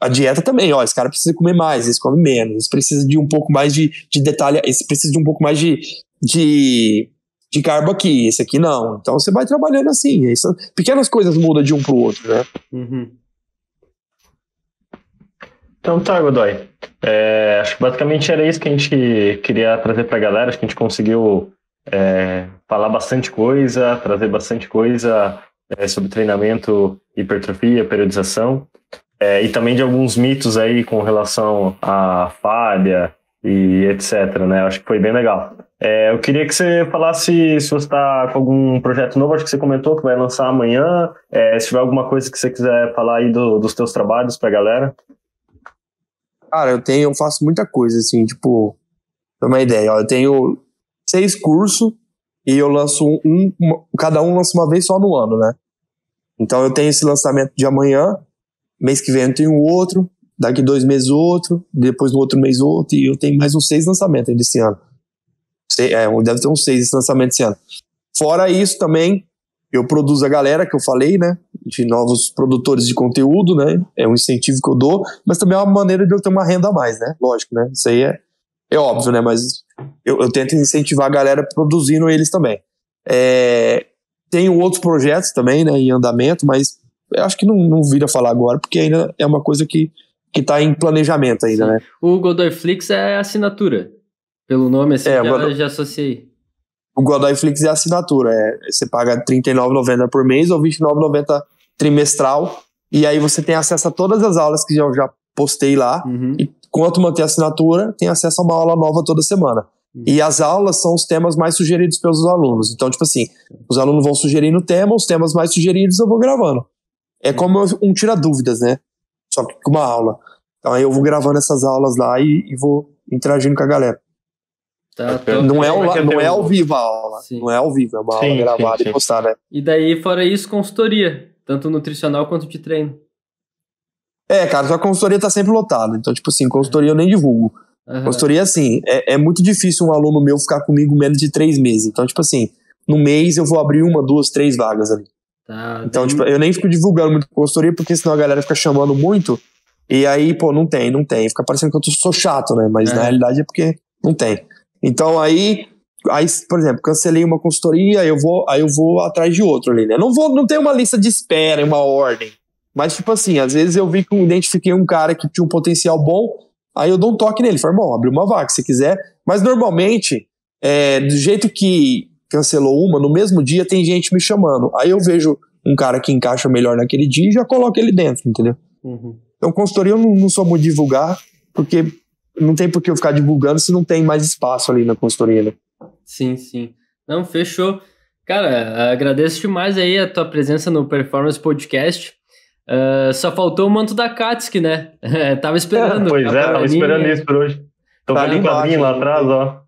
A dieta também, ó, esse cara precisa comer mais, esse come menos, esse precisa de um pouco mais de, de detalhe, esse precisa de um pouco mais de, de, de carbo aqui, esse aqui não. Então você vai trabalhando assim, isso, pequenas coisas mudam de um pro outro, né? Uhum. Então tá, Godoy. É, acho que basicamente era isso que a gente queria trazer pra galera, acho que a gente conseguiu é, falar bastante coisa, trazer bastante coisa é, sobre treinamento, hipertrofia, periodização, é, e também de alguns mitos aí com relação à falha e etc, né? Acho que foi bem legal. É, eu queria que você falasse se você está com algum projeto novo, acho que você comentou que vai lançar amanhã, se tiver alguma coisa que você quiser falar aí do, dos teus trabalhos para a galera. Cara, eu tenho, eu faço muita coisa, assim, tipo, pra uma ideia, ó, eu tenho seis cursos, e eu lanço um, um, cada um lança uma vez só no ano, né? Então eu tenho esse lançamento de amanhã, mês que vem eu tenho outro, daqui dois meses outro, depois no outro mês outro, e eu tenho mais uns seis lançamentos ainda esse ano. Sei, é, deve ter uns seis esse lançamento esse ano. Fora isso também, eu produzo a galera que eu falei, né? De novos produtores de conteúdo, né? É um incentivo que eu dou, mas também é uma maneira de eu ter uma renda a mais, né? Lógico, né? Isso aí é, é óbvio, né? Mas eu, eu tento incentivar a galera produzindo eles também. É, tenho outros projetos também, né, em andamento, mas eu acho que não, não vira falar agora, porque ainda é uma coisa que, que tá em planejamento ainda, Sim. né? O Godoyflix é assinatura. Pelo nome, assim, é, já, Godoy... já associei. O Flix é assinatura. É, você paga R$ 39,90 por mês ou R$ 29,90 trimestral. E aí você tem acesso a todas as aulas que eu já postei lá. Uhum. E quanto manter a assinatura, tem acesso a uma aula nova toda semana. E uhum. as aulas são os temas mais sugeridos pelos alunos. Então, tipo assim, os alunos vão sugerindo o tema, os temas mais sugeridos eu vou gravando. É uhum. como um tira-dúvidas, né? Só que com uma aula. Então aí eu vou gravando essas aulas lá e, e vou interagindo com a galera. Tá, é, tá. não, é, ao, não é ao vivo a aula. Sim. Não é ao vivo, é uma sim, aula gravada sim, e postar Né? E daí, fora isso, consultoria. Tanto nutricional quanto de treino. É, cara, a consultoria tá sempre lotada. Então, tipo assim, consultoria é. eu nem divulgo. Uhum. Consultoria, assim, é, é, muito difícil um aluno meu ficar comigo menos de três meses. Então, tipo assim, no mês eu vou abrir uma, duas, três vagas ali. Tá, então, bem... tipo, eu nem fico divulgando muito consultoria, porque senão a galera fica chamando muito. E aí, pô, não tem, não tem. Fica parecendo que eu sou chato, né? Mas é. na realidade é porque não tem. Então aí, aí, por exemplo, cancelei uma consultoria, eu vou, aí eu vou atrás de outro ali, né? Não vou, não tem uma lista de espera, uma ordem. Mas, tipo assim, às vezes eu vi que eu identifiquei um cara que tinha um potencial bom, Aí eu dou um toque nele, Falei, bom, abre uma vaga, se quiser. Mas normalmente, é, do jeito que cancelou uma, no mesmo dia tem gente me chamando. Aí eu vejo um cara que encaixa melhor naquele dia e já coloco ele dentro, entendeu? Uhum. Então, consultoria eu não, não sou muito divulgar, porque não tem por que eu ficar divulgando se não tem mais espaço ali na consultoria, né? Sim, sim. Não, fechou. Cara, agradeço demais aí a tua presença no Performance Podcast. Uh, só faltou o manto da Katsuki, né? tava esperando. É, pois é, tava esperando isso por hoje. Tô tá vendo o quadrinho lá atrás, ó.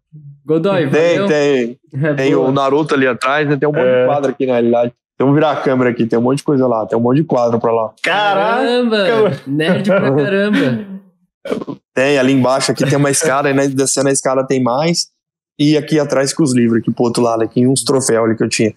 Godoy, Tem, valeu. tem. É, tem o Naruto ali atrás, né? Tem um monte é. de quadro aqui, na realidade. Vamos virar a câmera aqui, tem um monte de coisa lá, tem um monte de quadro pra lá. Caramba! caramba. Nerd pra caramba! Tem, ali embaixo aqui tem uma escada, e né, descendo a escada tem mais. E aqui atrás com os livros, aqui pro outro lado, aqui uns troféus ali que eu tinha.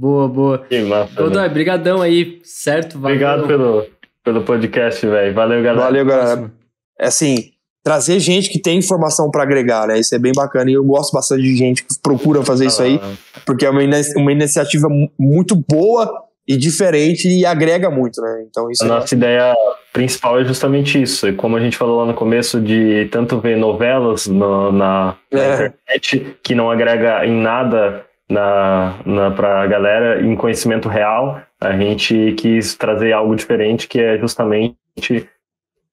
Boa, boa. Que massa. Godoy, né? brigadão aí, certo? Valeu. Obrigado pelo, pelo podcast, velho. Valeu, galera. Valeu, galera. É assim, trazer gente que tem informação para agregar, né? Isso é bem bacana e eu gosto bastante de gente que procura fazer ah, isso aí, ah. porque é uma, uma iniciativa muito boa e diferente e agrega muito, né? Então isso. A é nossa bacana. ideia principal é justamente isso. E como a gente falou lá no começo de tanto ver novelas no, na, é. na, internet que não agrega em nada na, na para a galera em conhecimento real. A gente quis trazer algo diferente, que é justamente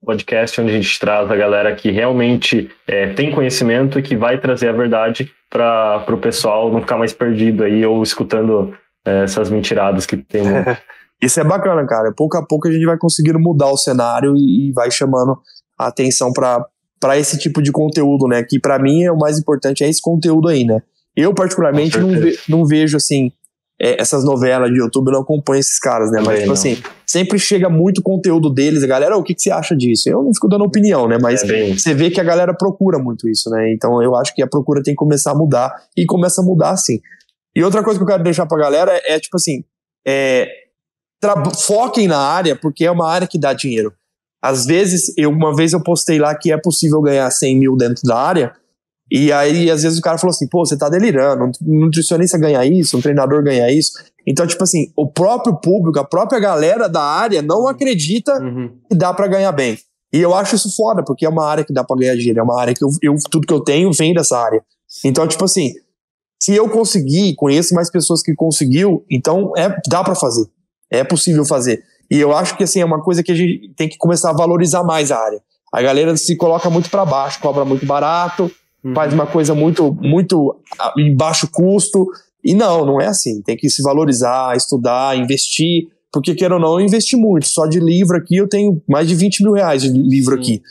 o podcast onde a gente traz a galera que realmente é, tem conhecimento e que vai trazer a verdade para o pessoal não ficar mais perdido aí ou escutando é, essas mentiradas que tem. Isso é bacana, cara. Pouco a pouco a gente vai conseguindo mudar o cenário e, e vai chamando a atenção para esse tipo de conteúdo, né? Que para mim é o mais importante é esse conteúdo aí, né? Eu, particularmente, não, ve não, vejo, assim, é, essas novelas de YouTube, eu não acompanho esses caras, né? Mas, tipo não. assim, sempre chega muito conteúdo deles, a galera, o que, que, você acha disso? Eu não fico dando opinião, né? Mas é você vê que a galera procura muito isso, né? Então eu acho que a procura tem que começar a mudar, e começa a mudar, sim. E outra coisa que eu quero deixar pra galera é, é tipo assim, é, foquem na área, porque é uma área que dá dinheiro. Às vezes, eu, uma vez eu postei lá que é possível ganhar 100 mil dentro da área, e aí, às vezes, o cara falou assim: pô, você tá delirando, um nutricionista ganha isso, um treinador ganha isso. Então, tipo assim, o próprio público, a própria galera da área não uhum. acredita uhum. que dá para ganhar bem. E eu acho isso foda, porque é uma área que dá para ganhar dinheiro, é uma área que eu, eu, tudo que eu tenho vem dessa área. Então, tipo assim, se eu conseguir, conheço mais pessoas que conseguiu, então é, dá para fazer. É possível fazer. E eu acho que assim é uma coisa que a gente tem que começar a valorizar mais a área. A galera se coloca muito para baixo, cobra muito barato, faz uma coisa muito, muito ah, em baixo custo. E não, não é assim. Tem que se valorizar, estudar, investir. Porque, queira ou não, eu investi muito. Só de livro aqui eu tenho mais de 20 mil reais de livro aqui.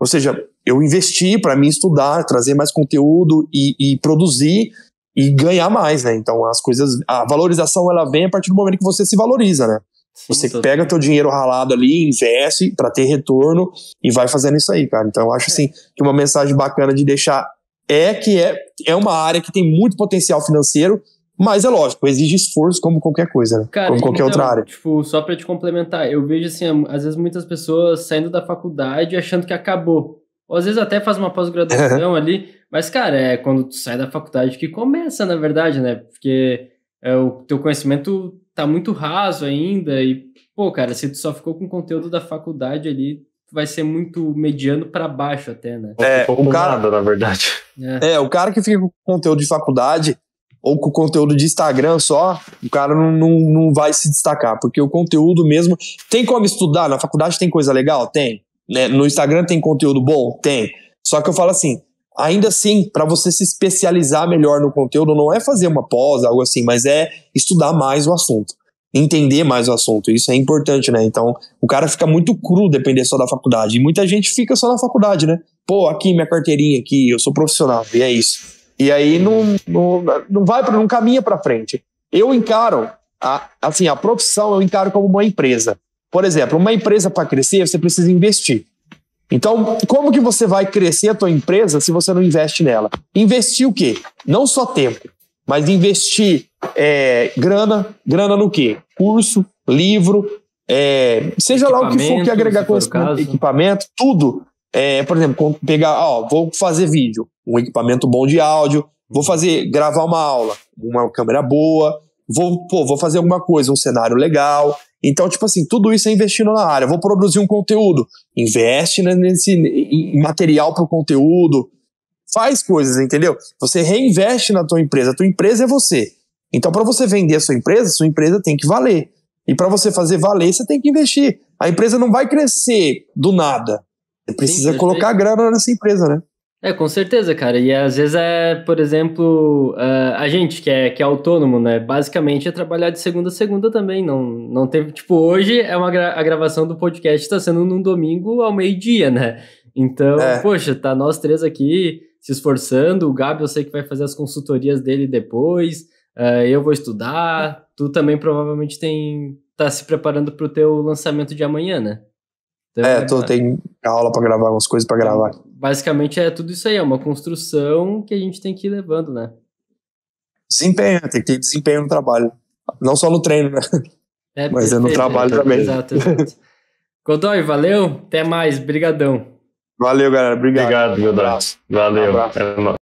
Ou seja, eu investi para mim estudar, trazer mais conteúdo e, e, produzir e ganhar mais, né? Então as coisas, a valorização ela vem a partir do momento que você se valoriza, né? você todo. pega teu dinheiro ralado ali, investe para ter retorno e vai fazendo isso aí, cara. Então eu acho é. assim que uma mensagem bacana de deixar é que é, é uma área que tem muito potencial financeiro, mas é lógico, exige esforço como qualquer coisa, né? Cara, como qualquer então, outra área. Tipo, só para te complementar, eu vejo assim, às vezes muitas pessoas saindo da faculdade achando que acabou. Ou às vezes até faz uma pós-graduação ali, mas cara, é quando tu sai da faculdade que começa, na verdade, né? Porque é, o teu conhecimento tá muito raso ainda e, pô, cara, se tu só ficou com o conteúdo da faculdade ali, vai ser muito mediano para baixo até, né? É, o cara, nada, na verdade. É. é. o cara que fica com conteúdo de faculdade ou com conteúdo de Instagram só, o cara não, não, não vai se destacar, porque o conteúdo mesmo tem como estudar, na faculdade tem coisa legal, tem, né? No Instagram tem conteúdo bom, tem. Só que eu falo assim, ainda assim, para você se especializar melhor no conteúdo, não é fazer uma pós, algo assim, mas é estudar mais o assunto, entender mais o assunto. Isso é importante, né? Então, o cara fica muito cru depender só da faculdade. E muita gente fica só na faculdade, né? Pô, aqui minha carteirinha aqui, eu sou profissional, e é isso. E aí não, não, não vai, para não caminha para frente. Eu encaro, a, assim, a profissão eu encaro como uma empresa. Por exemplo, uma empresa para crescer, você precisa investir. Então, como que você vai crescer a tua empresa se você não investe nela? Investir o quê? Não só tempo, mas investir é, grana, grana no quê? Curso, livro, é, seja lá o que for que agregar conhecimento, equipamento, tudo. É, por exemplo, pegar, ó, vou fazer vídeo, um equipamento bom de áudio, vou fazer, gravar uma aula, uma câmera boa, vou, pô, vou fazer alguma coisa, um cenário legal, então, tipo assim, tudo isso é investindo na área. Vou produzir um conteúdo, investe nesse em material para o conteúdo, faz coisas, entendeu? Você reinveste na tua empresa. A tua empresa é você. Então, para você vender a sua empresa, sua empresa tem que valer. E para você fazer valer, você tem que investir. A empresa não vai crescer do nada. Você precisa Sim, colocar grana nessa empresa, né? É, com certeza, cara. E às vezes é, por exemplo, ah, a gente que é, que é autônomo, né? Basicamente é trabalhar de segunda a segunda também. Não, não tem. Tipo, hoje é uma gra a gravação do podcast está sendo num domingo ao meio-dia, né? Então, é. poxa, tá nós três aqui se esforçando. O Gabi, eu sei que vai fazer as consultorias dele depois. Uh, eu vou estudar. Tu também provavelmente tem tá se preparando para o teu lançamento de amanhã, né? Então, é, é tô, tem aula para gravar, umas coisas para gravar basicamente é tudo isso aí, é uma construção que a gente tem que ir levando, né? Desempenho, tem que ter desempenho no trabalho. Não só no treino, né? É, Mas é no trabalho é, também. Exato, exato. Godoy, valeu, até mais, brigadão. Valeu, galera, obrigado. Obrigado, meu abraço. Valeu, um abraço.